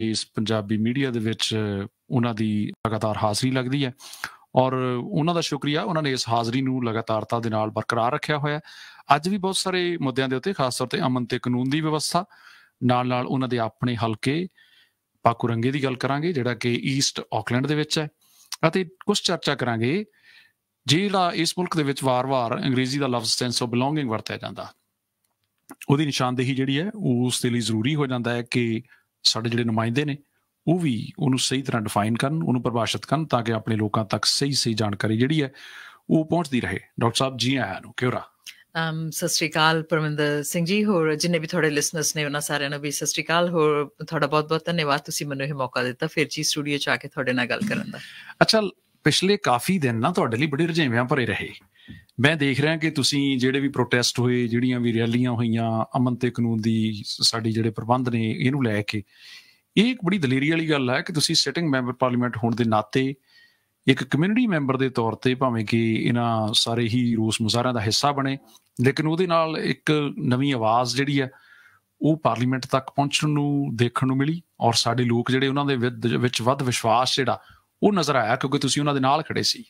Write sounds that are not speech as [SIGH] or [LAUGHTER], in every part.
ਇਸ ਪੰਜਾਬੀ ਮੀਡੀਆ ਦੇ ਵਿੱਚ ਉਹਨਾਂ ਦੀ ਲਗਾਤਾਰ ਹਾਜ਼ਰੀ ਲੱਗਦੀ ਹੈ ਔਰ ਉਹਨਾਂ ਦਾ ਸ਼ੁਕਰੀਆ ਉਹਨਾਂ ਨੇ ਇਸ ਹਾਜ਼ਰੀ ਨੂੰ ਲਗਾਤਾਰਤਾ ਦੇ ਨਾਲ ਬਰਕਰਾਰ ਰੱਖਿਆ ਹੋਇਆ ਅੱਜ ਵੀ ਬਹੁਤ ਸਾਰੇ ਮੁੱਦਿਆਂ ਦੇ ਉੱਤੇ ਖਾਸ ਤੌਰ ਤੇ ਅਮਨ ਤੇ ਕਾਨੂੰਨ ਦੀ ਵਿਵਸਥਾ ਨਾਲ ਨਾਲ ਉਹਨਾਂ ਦੇ ਆਪਣੇ ਹਲਕੇ ਪਾਕੁਰੰਗੇ ਦੀ ਗੱਲ ਕਰਾਂਗੇ ਜਿਹੜਾ ਕਿ ਈਸਟ ਆਕਲੈਂਡ ਦੇ ਵਿੱਚ ਹੈ ਅਤੇ ਕੁਝ ਚਰਚਾ ਕਰਾਂਗੇ ਜਿਹੜਾ ਇਸ ਮੁਲਕ ਦੇ ਵਿੱਚ ਵਾਰ-ਵਾਰ ਅੰਗਰੇਜ਼ੀ ਦਾ ਲਫ਼ਜ਼ ਸੈਂਸ ਆਫ ਬਿਲੋਂਗਿੰਗ ਵਰਤਿਆ ਜਾਂਦਾ ਉਹਦੀ ਨਿਸ਼ਾਨਦੇਹੀ ਜਿਹੜੀ ਹੈ ਉਸ ਦੇ ਲਈ ਜ਼ਰੂਰੀ ਹੋ ਜਾਂਦਾ ਹੈ ਕਿ ਸਾਡੇ ਜਿਹੜੇ ਨੁਮਾਇੰਦੇ ਨੇ ਉਹ ਵੀ ਉਹਨੂੰ ਸਹੀ ਤਰ੍ਹਾਂ ਡਿਫਾਈਨ ਕਰਨ ਉਹਨੂੰ ਪਰਿਭਾਸ਼ਿਤ ਕਰਨ ਤਾਂ ਕਿ ਆਪਣੇ ਲੋਕਾਂ ਤੱਕ ਸਹੀ ਸਹੀ ਜਾਣਕਾਰੀ ਜਿਹੜੀ ਹੈ ਉਹ ਪਹੁੰਚਦੀ ਰਹੇ ਡਾਕਟਰ ਸਾਹਿਬ ਜੀ ਆਇਆਂ ਨੂੰ ਕਿਉਰਾ ਅਮ ਸਤਿ ਸ਼੍ਰੀ ਅਕਾਲ ਪਰਮਿੰਦਰ ਸਿੰਘ ਜੀ ਹੋਰ ਜਿੰਨੇ ਵੀ ਤੁਹਾਡੇ ਲਿਸਨਰਸ ਨੇ ਉਹਨਾਂ ਸਾਰਿਆਂ ਨੂੰ ਵੀ ਸਤਿ ਸ਼੍ਰੀ ਅਕਾਲ ਹੋਰ ਤੁਹਾਡਾ ਬਹੁਤ-ਬਹੁਤ ਧੰਨਵਾਦ ਤੁਸੀਂ ਮੈਨੂੰ ਇਹ ਮੌਕਾ ਦਿੱਤਾ ਫਿਰ ਜੀ ਸਟੂਡੀਓ ਚ ਆ ਕੇ ਤੁਹਾਡੇ ਨਾਲ ਗੱਲ ਕਰਨ ਦਾ ਅੱਛਾ ਪਿਛਲੇ ਕਾਫੀ ਦਿਨ ਨਾ ਤੁਹਾਡੇ ਲਈ ਬੜੇ ਰੁਝੇਵਿਆਂ ਭਰੇ ਰਹੇ ਮੈਂ ਦੇਖ ਰਿਹਾ ਕਿ ਤੁਸੀਂ ਜਿਹੜੇ ਵੀ ਪ੍ਰੋਟੈਸਟ ਹੋਏ ਜਿਹੜੀਆਂ ਵੀ ਰੈਲੀਆਂ ਹੋਈਆਂ ਅਮਨ ਤੇ ਕਾਨੂੰਨ ਦੀ ਸਾਡੀ ਜਿਹੜੇ ਪ੍ਰਬੰਧ ਨੇ ਇਹਨੂੰ ਲੈ ਕੇ ਇਹ ਇੱਕ ਬੜੀ ਦਲੇਰੀ ਵਾਲੀ ਗੱਲ ਹੈ ਕਿ ਤੁਸੀਂ ਸਿਟਿੰਗ ਮੈਂਬਰ ਪਾਰਲੀਮੈਂਟ ਹੋਣ ਦੇ ਨਾਤੇ ਇੱਕ ਕਮਿਊਨਿਟੀ ਮੈਂਬਰ ਦੇ ਤੌਰ ਤੇ ਭਾਵੇਂ ਕਿ ਇਹਨਾਂ ਸਾਰੇ ਹੀ ਰੋਸ ਮੁਜ਼ਾਰਿਆਂ ਦਾ ਹਿੱਸਾ ਬਣੇ ਲੇਕਿਨ ਉਹਦੇ ਨਾਲ ਇੱਕ ਨਵੀਂ ਆਵਾਜ਼ ਜਿਹੜੀ ਆ ਉਹ ਪਾਰਲੀਮੈਂਟ ਤੱਕ ਪਹੁੰਚਣ ਨੂੰ ਦੇਖਣ ਨੂੰ ਮਿਲੀ ਔਰ ਸਾਡੇ ਲੋਕ ਜਿਹੜੇ ਉਹਨਾਂ ਦੇ ਵਿੱਚ ਵੱਧ ਵਿਸ਼ਵਾਸ ਜਿਹੜਾ ਉਹ ਨਜ਼ਰ ਆਇਆ ਕਿਉਂਕਿ ਤੁਸੀਂ ਉਹਨਾਂ ਦੇ ਨਾਲ ਖੜੇ ਸੀ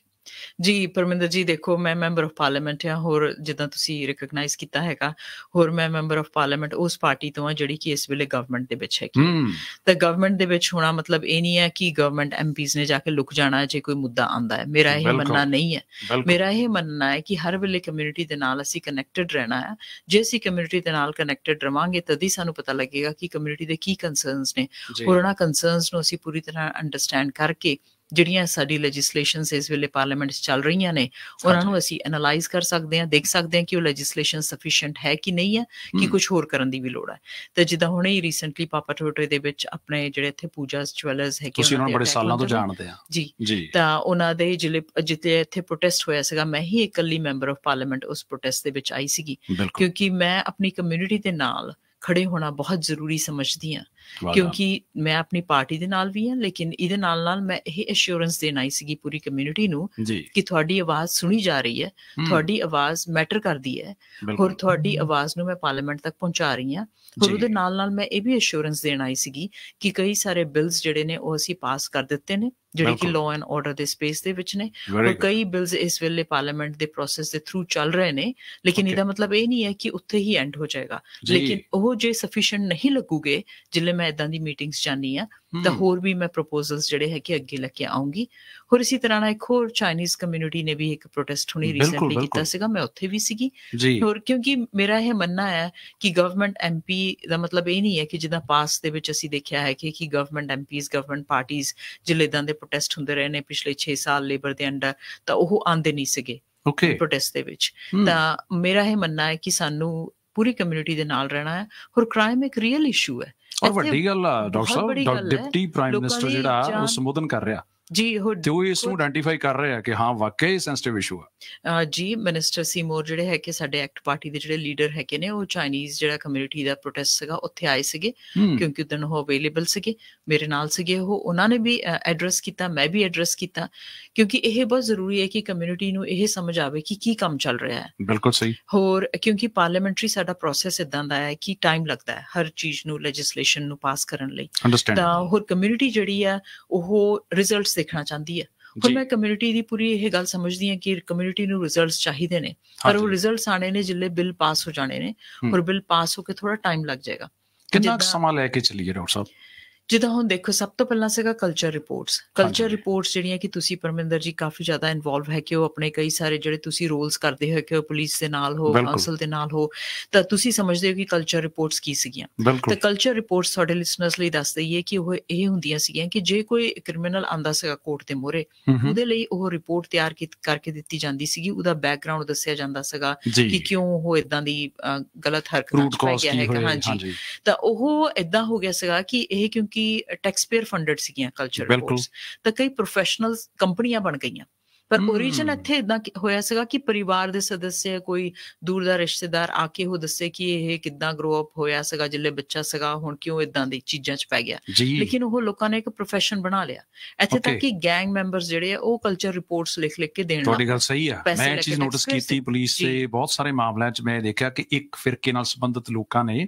ਜੀ ਪਰਮਿੰਦਰ ਜੀ ਦੇਖੋ ਮੈਂ ਮੈਂਬਰ ਆਫ ਪਾਰਲੀਮੈਂਟ ਹਾਂ ਹੋਰ ਜਿੱਦਾਂ ਤੁਸੀਂ ਰਿਕਗਨਾਈਜ਼ ਕੀਤਾ ਹੈਗਾ ਹੋਰ ਮੈਂ ਮੈਂਬਰ ਆਫ ਪਾਰਲੀਮੈਂਟ ਉਸ ਪਾਰਟੀ ਤੋਂ ਆ ਜਿਹੜੀ ਕਿ ਇਸ ਵੇਲੇ ਗਵਰਨਮੈਂਟ ਦੇ ਵਿੱਚ ਹੈਗੀ ਤਾਂ ਗਵਰਨਮੈਂਟ ਦੇ ਵਿੱਚ ਹੋਣਾ ਮਤਲਬ ਇਹ ਨਹੀਂ ਹੈ ਕਿ ਗਵਰਨਮੈਂਟ ਐਮਪੀਜ਼ ਨੇ ਜਾ ਕੇ ਲੁਕ ਜਾਣਾ ਜੇ ਕੋਈ ਮੁੱਦਾ ਆਂਦਾ ਹੈ ਮੇਰਾ ਇਹ ਮੰਨਣਾ ਨਹੀਂ ਹੈ ਮੇਰਾ ਇਹ ਮੰਨਣਾ ਹੈ ਕਿ ਹਰ ਵੇਲੇ ਕਮਿਊਨਿਟੀ ਦੇ ਨਾਲ ਅਸੀਂ ਕਨੈਕਟਡ ਰਹਿਣਾ ਹੈ ਜੇ ਅਸੀਂ ਕਮਿਊਨਿਟੀ ਦੇ ਨਾਲ ਕਨੈਕਟਡ ਰਵਾਂਗੇ ਤਦ ਹੀ ਸਾਨੂੰ ਪਤਾ ਲੱਗੇਗਾ ਕਿ ਕਮਿਊਨਿਟੀ ਦੇ ਕੀ ਕਨਸਰਨਸ ਨੇ ਹੋਰ ਉਹਨਾਂ ਕਨਸਰਨਸ ਨੂੰ ਅਸੀਂ ਪੂਰੀ ਤਰ੍ਹਾਂ ਅੰਡਰਸਟੈਂਡ ਕਰਕੇ ਜਿਹੜੀਆਂ ਸਾਡੀ ਲੈਜਿਸਲੇਸ਼ਨਸ ਇਸ ਵੇਲੇ ਪਾਰਲੀਮੈਂਟ 'ਚ ਚੱਲ ਰਹੀਆਂ ਨੇ ਉਹਨਾਂ ਨੂੰ ਅਸੀਂ ਐਨਾਲਾਈਜ਼ ਕਰ ਸਕਦੇ ਹਾਂ ਦੇਖ ਸਕਦੇ ਹਾਂ ਕਿ ਉਹ ਲੈਜਿਸਲੇਸ਼ਨ ਸਫੀਸ਼ੀਐਂਟ ਹੈ ਕਿ ਨਹੀਂ ਹੈ ਕਿ ਕੁਝ ਹੋਰ ਕਰਨ ਦੀ ਵੀ ਲੋੜ ਹੈ ਤੇ ਜਿੱਦਾਂ ਹੁਣੇ ਹੀ ਰੀਸੈਂਟਲੀ ਪਾਪਾ ਟੋਟੇ ਦੇ ਵਿੱਚ ਆਪਣੇ ਜਿਹੜੇ ਇੱਥੇ ਪੂਜਾ ਜਵੈਲਰਸ ਹੈਗੇ ਤੁਸੀਂ ਉਹਨਾਂ ਨੂੰ ਬੜੇ ਸਾਲਾਂ ਤੋਂ ਜਾਣਦੇ ਆ ਜੀ ਤਾਂ ਉਹਨਾਂ ਦੇ ਜ਼ਿਲ੍ਹੇ ਜਿੱਤੇ ਇੱਥੇ ਪ੍ਰੋਟੈਸਟ ਹੋਇਆ ਸੀਗਾ ਮੈਂ ਹੀ ਇਕੱਲੀ ਮੈਂਬਰ ਆਫ ਪਾਰਲੀਮੈਂਟ ਉਸ ਪ੍ਰੋਟੈਸਟ ਦੇ ਵਿੱਚ ਆਈ ਸੀਗੀ ਕਿਉਂਕਿ ਮੈਂ ਆਪਣੀ ਕਮਿਊਨਿਟੀ ਦੇ ਨਾਲ ਖੜੇ ਹੋਣਾ ਬਹੁਤ ਜ਼ਰੂਰੀ ਸਮਝਦੀ ਆ ਕਿਉਂਕਿ ਮੈਂ ਆਪਣੀ ਪਾਰਟੀ ਦੇ ਨਾਲ ਵੀ ਹਾਂ ਲੇਕਿਨ ਇਹਦੇ ਨਾਲ ਨਾਲ ਮੈਂ ਇਹ ਐਸ਼ੋਰੈਂਸ ਦੇਣਾ ਹੀ ਸੀਗੀ ਪੂਰੀ ਕਮਿਊਨਿਟੀ ਨੂੰ ਕਿ ਤੁਹਾਡੀ ਆਵਾਜ਼ ਸੁਣੀ ਜਾ ਰਹੀ ਹੈ ਤੁਹਾਡੀ ਆਵਾਜ਼ ਮੈਟਰ ਕਰਦੀ ਹੈ ਹੋਰ ਤੁਹਾਡੀ ਆਵਾਜ਼ ਨੂੰ ਮੈਂ ਪਾਰਲੀਮੈਂਟ ਤੱਕ ਪਹੁੰਚਾ ਰਹੀ ਹਾਂ ਹੋਰ ਉਹਦੇ ਨਾਲ ਨਾਲ ਮੈਂ ਇਹ ਵੀ ਐਸ਼ੋਰੈਂਸ ਦੇਣਾ ਹੀ ਸੀਗੀ ਕਿ ਕਈ ਸਾਰੇ ਬਿਲਸ ਜਿਹੜੇ ਨੇ ਉਹ ਅਸੀਂ ਪਾਸ ਕਰ ਦਿੱਤੇ ਨੇ ਜਿਹੜੇ ਕਿ ਲਾਅ ਐਂਡ ਆਰਡਰ ਦੇ ਸਪੇਸ ਦੇ ਵਿੱਚ ਨੇ ਹੋਰ ਕਈ ਬਿਲਸ ਇਸ ਵੇਲੇ ਪਾਰਲੀਮੈਂਟ ਦੇ ਪ੍ਰੋਸੈਸ ਦੇ ਥਰੂ ਚੱਲ ਰਹੇ ਨੇ ਲੇਕਿਨ ਇਹਦਾ ਮਤਲਬ ਇਹ ਨਹੀਂ ਹੈ ਕਿ ਉੱਥੇ ਹੀ ਐਂਡ ਹੋ ਜਾਏਗਾ ਲੇਕਿਨ ਉਹ ਜੇ ਸਫੀਸ਼ੀਐਂਟ ਨਹੀਂ ਲੱਗੂਗੇ ਜਿਲੇ ਮੈਂ ਇਦਾਂ ਦੀ ਮੀਟਿੰਗਸ ਜਾਣੀ ਆ ਤਾਂ ਹੋਰ ਵੀ ਮੈਂ ਪ੍ਰੋਪੋਜ਼ਲਸ ਜਿਹੜੇ ਹੈ ਕਿ ਅੱਗੇ ਲੈ ਕੇ ਆਉਂਗੀ ਹੋਰ ਇਸੇ ਤਰ੍ਹਾਂ ਨਾਲ ਇੱਕ ਹੋਰ ਚਾਈਨੀਜ਼ ਕਮਿਊਨਿਟੀ ਨੇ ਵੀ ਇੱਕ ਪ੍ਰੋਟੈਸਟ ਹੁਣੇ ਰੀਸੈਂਟਲੀ ਕੀਤਾ ਸੀਗਾ ਮੈਂ ਉੱਥੇ ਵੀ ਸੀਗੀ ਹੋਰ ਕਿਉਂਕਿ ਮੇਰਾ ਇਹ ਮੰਨਣਾ ਹੈ ਕਿ ਗਵਰਨਮੈਂਟ ਐਮਪੀ ਦਾ ਮਤਲਬ ਇਹ ਨਹੀਂ ਹੈ ਕਿ ਜਿੱਦਾਂ ਪਾਸ ਦੇ ਵਿੱਚ ਅਸੀਂ ਦੇਖਿਆ ਹੈ ਕਿ ਕਿ ਗਵਰਨਮੈਂਟ ਐਮਪੀਜ਼ ਗਵਰਨਮੈਂਟ ਪਾਰਟੀਆਂ ਜਿਲੇਦਾਂ ਦੇ ਪ੍ਰੋਟੈਸਟ ਹੁੰਦੇ ਰਹੇ ਨੇ ਪਿਛਲੇ 6 ਸਾਲ ਲੇਬਰ ਦੇ ਅੰਡਰ ਤਾਂ ਉਹ ਆਂਦੇ ਨਹੀਂ ਸੀਗੇ ਓਕੇ ਪ੍ਰੋਟੈਸਟ ਦੇ ਵਿੱਚ ਤਾਂ ਮੇਰਾ ਇਹ ਮੰਨਣਾ ਹੈ ਕਿ ਸਾਨੂੰ ਪੂਰੀ ਕਮਿਊਨਿਟੀ ਦੇ ਨਾਲ ਰਹਿਣਾ ਹੈ ਹੋਰ ਕ੍ਰਾਈਮ ਇੱਕ ਰੀਅਲ ਇਸ਼ੂ ਹੈ ਔਰ ਵੱਡੀ ਗੱਲ ਆ ਡਾਕਟਰ ਸਾਹਿਬ ਡਿਪਟੀ ਪ੍ਰਾਈਮ ਮਿਨਿਸਟਰ ਜਿਹੜਾ ਉਹ ਸੰਬੋਧਨ ਕਰ ਰਿਹਾ ਜੀ ਤੇ ਉਹ ਇਸ ਨੂੰ ਆਡੈਂਟੀਫਾਈ ਕਰ ਰਹੇ ਆ ਕਿ ਹਾਂ ਵਾਕਈ ਸੈਂਸਿਟਿਵ ਇਸ਼ੂ ਆ ਜੀ ਮਿਨਿਸਟਰ ਸੀਮੋਰ ਜਿਹੜੇ ਹੈ ਕਿ ਸਾਡੇ ਐਕਟ ਪਾਰਟੀ ਦੇ ਜਿਹੜੇ ਲੀਡਰ ਹੈਗੇ ਨੇ ਉਹ ਚਾਈਨੀਜ਼ ਜਿਹੜਾ ਕਮਿਊਨਿਟੀ ਦਾ ਪ੍ਰੋਟੈਸਟ ਸੀਗਾ ਉੱਥੇ ਆਏ ਸੀਗੇ ਕਿਉਂਕਿ ਦਿਨ ਉਹ ਅਵੇਲੇਬਲ ਸੀਗੇ ਮੇਰੇ ਨਾਲ ਸੀਗੇ ਉਹ ਉਹਨਾਂ ਨੇ ਵੀ ਐਡਰੈਸ ਕੀਤਾ ਮੈਂ ਵੀ ਐਡਰੈਸ ਕੀਤਾ ਕਿਉਂਕਿ ਇਹ ਬਹੁਤ ਜ਼ਰੂਰੀ ਹੈ ਕਿ ਕਮਿਊਨਿਟੀ ਨੂੰ ਇਹ ਸਮਝ ਆਵੇ ਕਿ ਕੀ ਕੰਮ ਚੱਲ ਰਿਹਾ ਹੈ ਬਿਲਕੁਲ ਸਹੀ ਹੋਰ ਕਿਉਂਕਿ ਪਾਰਲੀਮੈਂਟਰੀ ਸਾਡਾ ਪ੍ਰੋਸੈਸ ਇਦਾਂ ਦਾ ਹੈ ਕਿ ਟਾਈਮ ਲੱਗਦਾ ਹੈ ਹਰ ਚੀਜ਼ ਨੂੰ ਲੈਜਿਸਲੇਸ਼ਨ ਨੂੰ ਪਾਸ ਕਰਨ ਲਈ ਤਾਂ ਹੋਰ ਕਮਿਊਨਿਟੀ ਜਿਹੜੀ ਆ ਉਹ ਰਿਜ਼ਲਟਸ ਰਿਜ਼ਲਟਸ ਦੇਖਣਾ ਚਾਹੁੰਦੀ ਹੈ ਹੁਣ ਮੈਂ ਕਮਿਊਨਿਟੀ ਦੀ ਪੂਰੀ ਇਹ ਗੱਲ ਸਮਝਦੀ ਹਾਂ ਕਿ ਕਮਿਊਨਿਟੀ ਨੂੰ ਰਿਜ਼ਲਟਸ ਚਾਹੀਦੇ ਨੇ ਪਰ ਉਹ ਰਿਜ਼ਲਟਸ ਆਣੇ ਨੇ ਜਿੱਲੇ ਬਿੱਲ ਪਾਸ ਹੋ ਜਾਣੇ ਨੇ ਔਰ ਬਿੱਲ ਪਾਸ ਹੋ ਕੇ ਥੋੜਾ ਟਾਈਮ ਲੱਗ ਜਾਏਗਾ ਕਿੰਨਾ ਸਮਾਂ ਲੈ ਕੇ ਚੱਲੀਏ ਡਾਕਟਰ ਸਾਹਿਬ ਜਿੱਦਾਂ ਹੁਣ ਦੇਖੋ ਸਭ ਤੋਂ ਪਹਿਲਾਂ ਸੀਗਾ ਕਲਚਰ ਰਿਪੋਰਟਸ ਕਲਚਰ ਰਿਪੋਰਟਸ ਜਿਹੜੀਆਂ ਕਿ ਤੁਸੀਂ ਪਰਮਿੰਦਰ ਜੀ ਕਾਫੀ ਜ਼ਿਆਦਾ ਇਨਵੋਲਵ ਹੈ ਕਿ ਉਹ ਆਪਣੇ ਕਈ ਸਾਰੇ ਜਿਹੜੇ ਤੁਸੀਂ ਰੋਲਸ ਕਰਦੇ ਹੋ ਕਿ ਉਹ ਪੁਲਿਸ ਦੇ ਨਾਲ ਹੋ ਕਾਉਂਸਲ ਦੇ ਨਾਲ ਹੋ ਤਾਂ ਤੁਸੀਂ ਸਮਝਦੇ ਹੋ ਕਿ ਕਲਚਰ ਰਿਪੋਰਟਸ ਕੀ ਸੀਗੀਆਂ ਤਾਂ ਕਲਚਰ ਰਿਪੋਰਟਸ ਤੁਹਾਡੇ ਲਿਸਨਰਸ ਲਈ ਦੱਸ ਦਈਏ ਕਿ ਉਹ ਇਹ ਹੁੰਦੀਆਂ ਸੀਗੀਆਂ ਕਿ ਜੇ ਕੋਈ ਕ੍ਰਿਮੀਨਲ ਆਂਦਾ ਸੀਗਾ ਕੋਰਟ ਦੇ ਮੋਰੇ ਉਹਦੇ ਲਈ ਉਹ ਰਿਪੋਰਟ ਤਿਆਰ ਕਰਕੇ ਦਿੱਤੀ ਜਾਂਦੀ ਸੀਗੀ ਉਹਦਾ ਬੈਕਗ੍ਰਾਉਂਡ ਦੱਸਿਆ ਜਾਂਦਾ ਸੀਗਾ ਕਿ ਕਿਉਂ ਉਹ ਇਦਾਂ ਦੀ ਗਲਤ ਹਰਕਤ ਕਰ ਗਿਆ ਹੈ ਹਾਂਜੀ ਤਾਂ ਉਹ ਇਦਾਂ ਹੋ ਗਿਆ ਸੀਗਾ ਕਿ ਇਹ ਕਿਉਂ ਕਿਉਂਕਿ ਟੈਕਸਪੇਅਰ ਫੰਡਡ ਸੀਗੀਆਂ ਕਲਚਰ ਕੋਰਸ ਤਾਂ ਕਈ ਪ੍ਰੋਫੈਸ਼ਨਲਸ ਕੰਪਨੀਆਂ ਬਣ ਗਈਆਂ ਪਰ origin ਇੱਥੇ ਇਦਾਂ ਹੋਇਆ ਸੀਗਾ ਕਿ ਪਰਿਵਾਰ ਦੇ ਸਦੱਸਯ ਕੋਈ ਦੂਰ ਦਾ ਰਿਸ਼ਤੇਦਾਰ ਆ ਕੇ ਉਹ ਦੱਸੇ ਕਿ ਇਹ ਕਿੱਦਾਂ ਗਰੋ ਅਪ ਹੋਇਆ ਸੀਗਾ ਜਿੱਲੇ ਬੱਚਾ ਸੀਗਾ ਹੁਣ ਕਿਉਂ ਇਦਾਂ ਦੀ ਚੀਜ਼ਾਂ 'ਚ ਪੈ ਗਿਆ ਲੇਕਿਨ ਉਹ ਲੋਕਾਂ ਨੇ ਇੱਕ profession ਬਣਾ ਲਿਆ ਇੱਥੇ ਤੱਕ ਕਿ ਗੈਂਗ ਮੈਂਬਰਸ ਜਿਹੜੇ ਆ ਉਹ ਕਲਚਰ ਰਿਪੋਰਟਸ ਲਿਖ ਲਿਖ ਕੇ ਦੇਣ ਤੁਹਾਡੀ ਗੱਲ ਸਹੀ ਆ ਮੈਂ ਇਹ ਚੀਜ਼ ਨੋਟਿਸ ਕੀਤੀ ਪੁਲਿਸ ਤੇ ਬਹੁਤ ਸਾਰੇ ਮਾਮਲਿਆਂ 'ਚ ਮੈਂ ਦੇਖਿਆ ਕਿ ਇੱਕ ਫਿਰਕੇ ਨਾਲ ਸੰਬੰਧਿਤ ਲੋਕਾਂ ਨੇ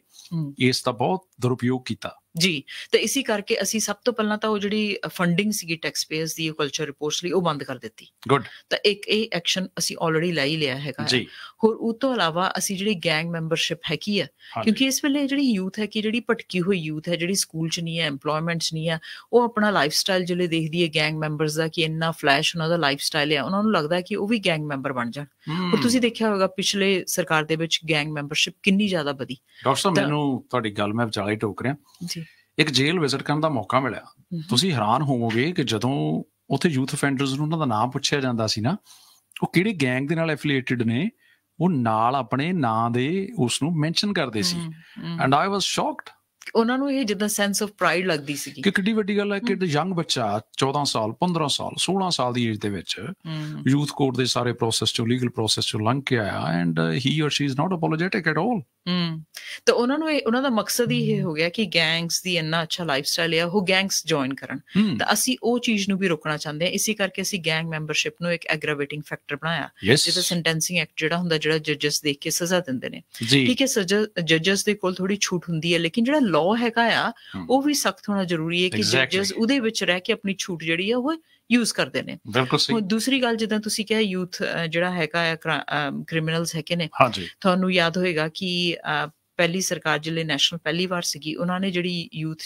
ਇਸ ਦਾ ਬਹੁਤ ਦੁਰਉਪਯੋਗ ਕੀਤਾ ਜੀ ਤੇ ਇਸੇ ਕਰਕੇ ਅਸੀਂ ਸਭ ਤੋਂ ਪਹਿਲਾਂ ਤਾਂ ਉਹ ਜਿਹੜੀ ਫੰਡਿੰਗ ਸੀਗੀ ਟੈਕਸ ਪੇਅਰਸ ਦੀ ਕਲਚਰ ਰਿਪੋਰਟਸ ਲਈ ਉਹ ਬੰਦ ਕਰ ਦਿੱਤੀ ਗੁੱਡ ਤਾਂ ਇੱਕ ਇਹ ਐਕਸ਼ਨ ਅਸੀਂ ਆਲਰੇਡੀ ਲੈ ਹੀ ਲਿਆ ਹੈਗਾ ਜੀ ਹੋਰ ਉਸ ਤੋਂ ਇਲਾਵਾ ਅਸੀਂ ਜਿਹੜੀ ਗੈਂਗ ਮੈਂਬਰਸ਼ਿਪ ਹੈ ਕੀ ਹੈ ਕਿਉਂਕਿ ਇਸ ਵੇਲੇ ਜਿਹੜੀ ਯੂਥ ਹੈ ਕਿ ਜਿਹੜੀ ਭਟਕੀ ਹੋਈ ਯੂਥ ਹੈ ਜਿਹੜੀ ਸਕੂਲ 'ਚ ਨਹੀਂ ਹੈ 'ਚ ਨਹੀਂ ਹੈ ਉਹ ਆਪਣਾ ਲਾਈਫ ਸਟਾਈਲ ਜਿਹੜੇ ਦੇਖਦੀ ਹੈ ਗੈਂਗ ਮੈਂਬਰਸ ਦਾ ਕਿ ਇੰਨਾ ਫਲੈਸ਼ ਉਹਨਾਂ ਦਾ ਲਾਈਫ ਸਟਾਈਲ ਹੈ ਉਹਨਾਂ ਨੂੰ ਲੱਗਦਾ ਕਿ ਉਹ ਵੀ ਗੈਂਗ ਮੈਂਬਰ ਬਣ ਜਾਣ ਔਰ ਤੁਸੀਂ ਦੇਖਿਆ ਹੋਵੇਗਾ ਪਿਛਲੇ ਸਰਕਾਰ ਦੇ ਵਿੱਚ ਗੈਂਗ ਮੈਂਬਰਸ਼ਿਪ ਕਿੰਨੀ ਜ਼ਿਆਦਾ ਵਧੀ ਡਾਕਟਰ ਸਾਹਿਬ ਮੈਨੂੰ ਤੁਹਾਡੀ ਗੱਲ ਮੈਂ ਵਿਚਾਲੇ ਟੋਕ ਰਿਹਾ ਜੀ ਇੱਕ ਜੇਲ੍ਹ ਵਿਜ਼ਿਟ ਕਰਨ ਦਾ ਮੌਕਾ ਮਿਲਿਆ ਤੁਸੀਂ ਹੈਰਾਨ ਹੋਵੋਗੇ ਕਿ ਜਦੋਂ ਉੱਥੇ ਯੂਥ ਅਫੈਂਡਰਸ ਨੂੰ ਉਹਨਾਂ ਦਾ ਨਾਮ ਪੁੱਛਿਆ ਜਾਂਦਾ ਸੀ ਨਾ ਉਹ ਕਿਹੜੇ ਗੈਂਗ ਦੇ ਨਾਲ ਐਫੀਲੀਏਟਡ ਨੇ ਉਹ ਨਾਲ ਆਪਣੇ ਨਾਂ ਦੇ ਉਸ ਨੂੰ ਮੈਂਸ਼ਨ ਕਰਦੇ ਸੀ ਐਂਡ ਆਈ ਵਾਸ ਸ਼ੌਕਡ ਉਹਨਾਂ ਨੂੰ ਇਹ ਜਿੱਦਾਂ ਸੈਂਸ ਆਫ ਪ੍ਰਾਈਡ ਲੱਗਦੀ ਸੀਗੀ ਕਿ ਕਿੱਡੀ ਵੱਡੀ ਗੱਲ ਹੈ ਕਿ ਯੰਗ ਬੱਚਾ 14 ਸਾਲ 15 ਸਾਲ 16 ਸਾਲ ਦੀ ਏਜ ਦੇ ਵਿੱਚ ਯੂਥ ਕੋਰਟ ਦੇ ਸਾਰੇ ਪ੍ਰੋਸੈਸ ਚੋਂ ਲੀਗਲ ਪ੍ਰੋਸੈਸ ਚੋਂ ਲੰਘ ਕੇ ਆਇਆ and he or she is not apologetic at all ਤਾਂ ਉਹਨਾਂ ਨੂੰ ਉਹਨਾਂ ਦਾ ਮਕਸਦ ਹੀ ਇਹ ਹੋ ਗਿਆ ਕਿ ਗੈਂਗਸ ਦੀ ਇੰਨਾ ਅੱਛਾ ਲਾਈਫ ਸਟਾਈਲ ਹੈ ਉਹ ਗੈਂਗਸ ਜੁਆਇਨ ਕਰਨ ਤਾਂ ਅਸੀਂ ਉਹ ਚੀਜ਼ ਨੂੰ ਵੀ ਰੋਕਣਾ ਚਾਹੁੰਦੇ ਹਾਂ ਇਸੇ ਕਰਕੇ ਅਸੀਂ ਗੈਂਗ ਮੈਂਬਰਸ਼ਿਪ ਨੂੰ ਇੱਕ ਐਗਰਾਵੇਟਿੰਗ ਫੈਕਟਰ ਬਣਾਇਆ ਜਿਸ ਇਸ ਸੈਂਟੈਂਸਿੰਗ ਐਕਟ ਜਿਹੜਾ ਹੁੰਦਾ ਜਿਹੜਾ ਜੱਜਸ ਦੇਖ ਕੇ ਸਜ਼ਾ ਦਿੰਦੇ ਨੇ ਠੀਕ ਹੈ ਸਜ਼ਾ ਜੱਜਸ ਦੇ ਕੋਲ ਥੋੜੀ ਛੂਟ ਹੁੰਦੀ ਹੈ ਲੇਕਿਨ ਜਿਹੜਾ ਲਾਅ ਹੈਗਾ ਆ ਉਹ ਵੀ ਸਖਤ ਹੋਣਾ ਜ਼ਰੂਰੀ ਹੈ ਕਿ ਜੱਜਸ ਉਹਦੇ ਵਿੱਚ ਰਹਿ ਕੇ ਆਪਣੀ ਛੂਟ ਜਿਹੜੀ ਆ ਉਹ ਯੂਜ਼ ਕਰਦੇ ਨੇ ਬਿਲਕੁਲ ਸਹੀ ਦੂਸਰੀ ਗੱਲ ਜਿੱਦਾਂ ਤੁਸੀਂ ਕਿਹਾ ਯੂਥ ਜਿਹੜਾ ਹੈਗਾ ਹੈ ਕ੍ਰਿਮੀਨਲਸ ਹੈਗੇ ਨੇ ਤੁਹਾਨੂੰ ਯਾਦ ਹੋਏਗਾ ਕਿ ਪਹਿਲੀ ਸਰਕਾਰ ਜਿਹੜੇ ਨੈਸ਼ਨਲ ਪਹਿਲੀ ਵਾਰ ਸੀਗੀ ਉਹਨਾਂ ਨੇ ਜਿਹੜੀ ਯੂਥ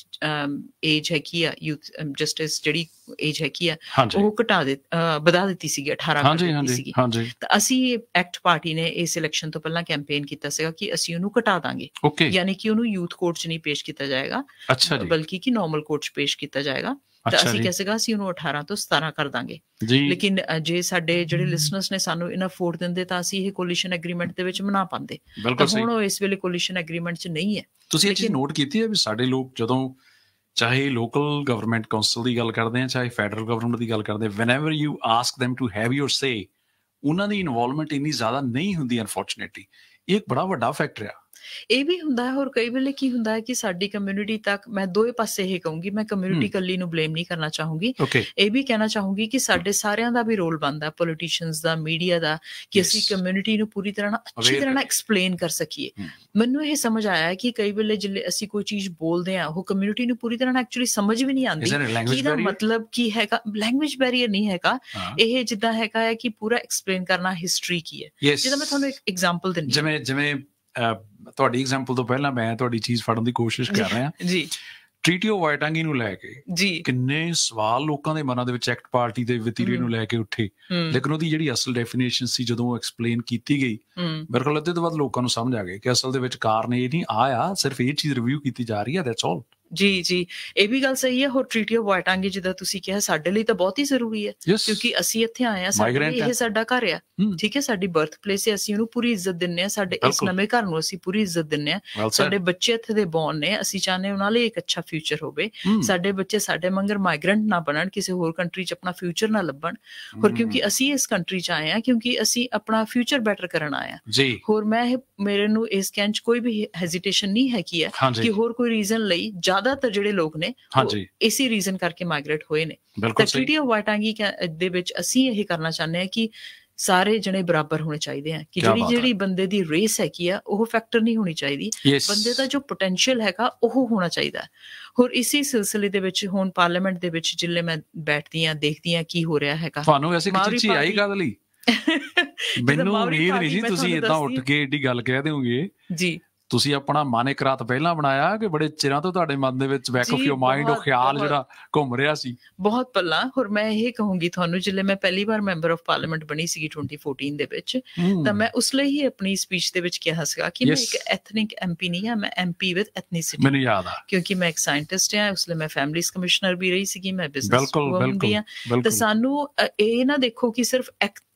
ਏਜ ਹੈ ਕੀ ਆ ਯੂਥ ਜਸਟਿਸ ਜਿਹੜੀ ਏਜ ਹੈ ਕੀ ਆ ਉਹ ਘਟਾ ਦਿੱਤ ਵਧਾ ਦਿੱਤੀ ਸੀਗੀ 18 ਕਰ ਦਿੱਤੀ ਸੀਗੀ ਤਾਂ ਅਸੀਂ ਐਕਟ ਪਾਰਟੀ ਨੇ ਇਸ ਇਲੈਕਸ਼ਨ ਤੋਂ ਪਹਿਲਾਂ ਕੈਂਪੇਨ ਕੀਤਾ ਸੀਗਾ ਕਿ ਅਸੀਂ ਉਹਨੂੰ ਘਟਾ ਦਾਂਗੇ ਯਾਨੀ ਕਿ ਉਹਨੂੰ ਯੂਥ ਕੋਰਟ 'ਚ ਨਹੀਂ ਪੇਸ਼ ਕੀਤਾ ਜਾਏਗਾ ਬਲਕਿ ਕਿ ਨਾਰਮਲ ਕੋਰਟ 'ਚ ਪੇਸ਼ ਕੀਤਾ ਜਾਏਗਾ ਤਾਂ ਅਸੀਂ ਕਿਹਾ ਸੀਗਾ ਅਸੀਂ ਉਹਨੂੰ 18 ਤੋਂ 17 ਕਰ ਦਾਂਗੇ ਲੇਕਿਨ ਜੇ ਸਾਡੇ ਜਿਹੜੇ ਲਿਸਨਰਸ ਨੇ ਸਾਨੂੰ ਇਨਾ ਫੋਰ ਦਿੰਦੇ ਤਾਂ ਅਸੀਂ ਇਹ ਕੋਲੀਸ਼ਨ ਐਗਰੀਮੈਂਟ ਦੇ ਵਿੱਚ ਮਨਾ ਪਾਉਂਦੇ ਤਾਂ ਹੁਣ ਉਹ ਇਸ ਵੇਲੇ ਕੋਲੀਸ਼ਨ ਐਗਰੀਮੈਂਟ 'ਚ ਨਹੀਂ ਹੈ ਤੁਸੀਂ ਇਹ ਨੋਟ ਕੀਤੀ ਹੈ ਵੀ ਸਾਡੇ ਲੋਕ ਜਦੋਂ ਚਾਹੇ ਲੋਕਲ ਗਵਰਨਮੈਂਟ ਕਾਉਂਸਲ ਦੀ ਗੱਲ ਕਰਦੇ ਆ ਚਾਹੇ ਫੈਡਰਲ ਗਵਰਨਮੈਂਟ ਦੀ ਗੱਲ ਕਰਦੇ whenever you ask them to have your say ਉਹਨਾਂ ਦੀ ਇਨਵੋਲਵਮੈਂਟ ਇੰਨੀ ਜ਼ਿਆਦਾ ਨਹੀਂ ਹੁੰਦੀ ਅਨਫੋਰਚੂਨੇਟਲੀ ਇਹ ਇੱਕ ਬੜਾ ਵੱਡਾ ਫੈਕਟਰ ਆ ਇਹ ਵੀ ਹੁੰਦਾ ਹੈ ਹੋਰ ਕਈ ਵੇਲੇ ਕੀ ਹੁੰਦਾ ਹੈ ਕਿ ਸਾਡੀ ਕਮਿਊਨਿਟੀ ਤੱਕ ਮੈਂ ਦੋਵੇਂ ਪਾਸੇ ਇਹ ਕਹੂੰਗੀ ਮੈਂ ਕਮਿਊਨਿਟੀ ਕੱਲੀ ਨੂੰ ਬਲੇਮ ਨਹੀਂ ਕਰਨਾ ਚਾਹੂੰਗੀ ਇਹ ਵੀ ਕਹਿਣਾ ਚਾਹੂੰਗੀ ਕਿ ਸਾਡੇ ਸਾਰਿਆਂ ਦਾ ਵੀ ਰੋਲ ਬਣਦਾ ਪੋਲੀਟੀਸ਼ੀਅਨਸ ਦਾ ਮੀਡੀਆ ਦਾ ਕਿ ਅਸੀਂ ਕਮਿਊਨਿਟੀ ਨੂੰ ਪੂਰੀ ਤਰ੍ਹਾਂ ਨਾਲ ਅੱਛੀ ਤਰ੍ਹਾਂ ਨਾਲ ਐਕਸਪਲੇਨ ਕਰ ਸਕੀਏ ਮੈਨੂੰ ਇਹ ਸਮਝ ਆਇਆ ਕਿ ਕਈ ਵੇਲੇ ਜਿੱਲੇ ਅਸੀਂ ਕੋਈ ਚੀਜ਼ ਬੋਲਦੇ ਆ ਉਹ ਕਮਿਊਨਿਟੀ ਨੂੰ ਪੂਰੀ ਤਰ੍ਹਾਂ ਨਾਲ ਐਕਚੁਅਲੀ ਸਮਝ ਵੀ ਨਹੀਂ ਆਉਂਦੀ ਕਿ ਇਹਦਾ ਮਤਲਬ ਕੀ ਹੈਗਾ ਲੈਂਗੁਏਜ ਬੈਰੀਅਰ ਨਹੀਂ ਹੈਗਾ ਇਹ ਜਿੱਦਾਂ ਹੈਗਾ ਹੈ ਕਿ ਪੂਰਾ ਐਕਸਪਲੇਨ ਕਰਨਾ ਹਿਸਟਰੀ ਕੀ ਹੈ ਜਿੱਦਾਂ ਮੈਂ ਤੁਹਾਨੂੰ ਇੱਕ ਐਗਜ਼ਾਮਪਲ ਦਿੰਦੀ ਜਿਵੇਂ ਜਿਵੇਂ ਤੁਹਾਡੀ ਐਗਜ਼ਾਮਪਲ ਤੋਂ ਪਹਿਲਾਂ ਮੈਂ ਤੁਹਾਡੀ ਚੀਜ਼ ਫੜਨ ਦੀ ਕੋਸ਼ਿਸ਼ ਕਰ ਰਿਹਾ [LAUGHS] ਜੀ ਟ੍ਰੀਟੀਓ ਵਾਇਟਾਂਗੀ ਨੂੰ ਲੈ ਕੇ ਜੀ ਕਿੰਨੇ ਸਵਾਲ ਲੋਕਾਂ ਦੇ ਮਨਾਂ ਦੇ ਵਿੱਚ ਐਕਟ ਪਾਰਟੀ ਦੇ ਵਤੀਰੇ ਨੂੰ ਲੈ ਕੇ ਉੱਠੇ ਲੇਕਿਨ ਉਹਦੀ ਜਿਹੜੀ ਅਸਲ ਡੈਫੀਨੇਸ਼ਨ ਸੀ ਜਦੋਂ ਐਕਸਪਲੇਨ ਕੀਤੀ ਗਈ ਮੇਰੇ ਕੋਲ ਅੱਧੇ ਤੋਂ ਬਾਅਦ ਲੋਕਾਂ ਨੂੰ ਸਮਝ ਆ ਗਿਆ ਕਿ ਅਸਲ ਦੇ ਵਿੱਚ ਕਾਰਨ ਇਹ ਨਹੀਂ ਆਇਆ ਸਿਰਫ ਇਹ ਚੀਜ਼ ਰਿਵਿਊ ਕੀਤੀ ਜਾ ਰਹੀ ਹੈ ਦੈਟਸ ਆਲ ਜੀ ਜੀ ਇਹ ਵੀ ਗੱਲ ਸਹੀ ਹੈ ਹੋਰ ਟ੍ਰੀਟੀ ਆਫ ਵਾਟਾਂਗੇ ਜਿਹਦਾ ਤੁਸੀਂ ਕਿਹਾ ਸਾਡੇ ਲਈ ਤਾਂ ਬਹੁਤ ਹੀ ਜ਼ਰੂਰੀ ਹੈ ਕਿਉਂਕਿ ਅਸੀਂ ਇੱਥੇ ਆਏ ਆ ਸਾਡੇ ਇਹ ਸਾਡਾ ਘਰ ਆ ਠੀਕ ਹੈ ਸਾਡੀ ਬਰਥ ਪਲੇਸ ਹੈ ਅਸੀਂ ਉਹਨੂੰ ਪੂਰੀ ਇੱਜ਼ਤ ਦਿੰਨੇ ਆ ਸਾਡੇ ਇਸ ਨਵੇਂ ਘਰ ਨੂੰ ਅਸੀਂ ਪੂਰੀ ਇੱਜ਼ਤ ਦਿੰਨੇ ਆ ਸਾਡੇ ਬੱਚੇ ਇੱਥੇ ਦੇ ਬੌਨ ਨੇ ਅਸੀਂ ਚਾਹੁੰਦੇ ਉਹਨਾਂ ਲਈ ਇੱਕ ਅੱਛਾ ਫਿਊਚਰ ਹੋਵੇ ਸਾਡੇ ਬੱਚੇ ਸਾਡੇ ਮੰਗਰ ਮਾਈਗ੍ਰੈਂਟ ਨਾ ਬਣਨ ਕਿਸੇ ਹੋਰ ਕੰਟਰੀ 'ਚ ਆਪਣਾ ਫਿਊਚਰ ਨਾ ਲੱਭਣ ਹੋਰ ਕਿਉਂਕਿ ਅਸੀਂ ਇਸ ਕੰਟਰੀ 'ਚ ਆਏ ਆ ਕਿਉਂਕਿ ਅਸੀਂ ਆਪਣਾ ਫਿਊਚਰ ਬੈਟਰ ਕਰਨ ਆਏ ਆ ਹੋਰ ਮੈਂ ਮੇਰੇ ਨੂੰ ਇਸ ਕੈਂਚ ਕੋਈ ਵੀ ਹੈਜ਼ਿਟੇਸ਼ਨ ਨਹੀਂ ਹੈ ਕਿ ਹੋਰ ਕੋਈ ਰੀਜ਼ਨ ਲਈ ਜਾ ਜ਼ਿਆਦਾਤਰ ਜਿਹੜੇ ਲੋਕ ਨੇ ਹਾਂਜੀ ਇਸੇ ਰੀਜ਼ਨ ਕਰਕੇ ਮਾਈਗ੍ਰੇਟ ਹੋਏ ਨੇ ਤਾਂ ਟ੍ਰੀਟੀ ਆਫ ਵਾਟਾਂਗੀ ਦੇ ਵਿੱਚ ਅਸੀਂ ਇਹ ਕਰਨਾ ਚਾਹੁੰਦੇ ਹਾਂ ਕਿ ਸਾਰੇ ਜਣੇ ਬਰਾਬਰ ਹੋਣੇ ਚਾਹੀਦੇ ਆ ਕਿ ਜਿਹੜੀ ਜਿਹੜੀ ਬੰਦੇ ਦੀ ਰੇਸ ਹੈ ਕੀ ਆ ਉਹ ਫੈਕਟਰ ਨਹੀਂ ਹੋਣੀ ਚਾਹੀਦੀ ਬੰਦੇ ਦਾ ਜੋ ਪੋਟੈਂਸ਼ੀਅਲ ਹੈਗਾ ਉਹ ਹੋਣਾ ਚਾਹੀਦਾ ਹੋਰ ਇਸੇ ਸਿਲਸਿਲੇ ਦੇ ਵਿੱਚ ਹੁਣ ਪਾਰਲੀਮੈਂਟ ਦੇ ਵਿੱਚ ਜਿੱਲੇ ਮੈਂ ਬੈਠਦੀ ਆ ਦੇਖਦੀ ਆ ਕੀ ਹੋ ਰਿਹਾ ਹੈਗਾ ਤੁਹਾਨੂੰ ਐਸੀ ਕੋਈ ਚੀਜ਼ ਆਈ ਗੱਲ ਲਈ [LAUGHS] ਮੈਨੂੰ ਉਮੀਦ ਨਹੀਂ ਸੀ ਤੁਸੀਂ ਇਦਾਂ ਉੱਠ ਕੇ ਏਡੀ ਗੱਲ ਕਹਿ ਦਿਓਗੇ ਜੀ ਤੁਸੀਂ ਆਪਣਾ ਮਨ ਇੱਕ ਰਾਤ ਪਹਿਲਾਂ ਬਣਾਇਆ ਕਿ ਬੜੇ ਚਿਰਾਂ ਤੋਂ ਤੁਹਾਡੇ ਮਨ ਦੇ ਵਿੱਚ ਬੈਕ ਆਫ ਯੋਰ ਮਾਈਂਡ ਉਹ ਖਿਆਲ ਜਿਹੜਾ ਘੁੰਮ ਰਿਹਾ ਸੀ ਬਹੁਤ ਪੱਲਾ ਹੋਰ ਮੈਂ ਇਹ ਕਹੂੰਗੀ ਤੁਹਾਨੂੰ ਜਿੱਲੇ ਮੈਂ ਪਹਿਲੀ ਵਾਰ ਮੈਂਬਰ ਆਫ ਪਾਰਲੀਮੈਂਟ ਬਣੀ ਸੀ 2014 ਦੇ ਵਿੱਚ ਤਾਂ ਮੈਂ ਉਸ ਲਈ ਹੀ ਆਪਣੀ ਸਪੀਚ ਦੇ ਵਿੱਚ ਕਿਹਾ ਸੀਗਾ ਕਿ ਮੈਂ ਇੱਕ ਐਥਨਿਕ ਐਮਪੀ ਨਹੀਂ ਆ ਮੈਂ ਐਮਪੀ ਵਿਦ ਐਥਨਿਸਿਟੀ ਮੈਨੂੰ ਯਾਦ ਆ ਕਿਉਂਕਿ ਮੈਂ ਇੱਕ ਸਾਇੰਟਿਸਟ ਆ ਉਸ ਲਈ ਮੈਂ ਫੈਮਿਲੀਸ ਕਮਿਸ਼ਨਰ ਵੀ ਰਹੀ ਸੀਗੀ ਮੈਂ ਬਿਜ਼ਨਸ ਵੂਮਨ ਵੀ ਆ ਤਾਂ ਸਾਨੂੰ ਇਹ ਨਾ ਦੇਖੋ ਕਿ ਸਿਰਫ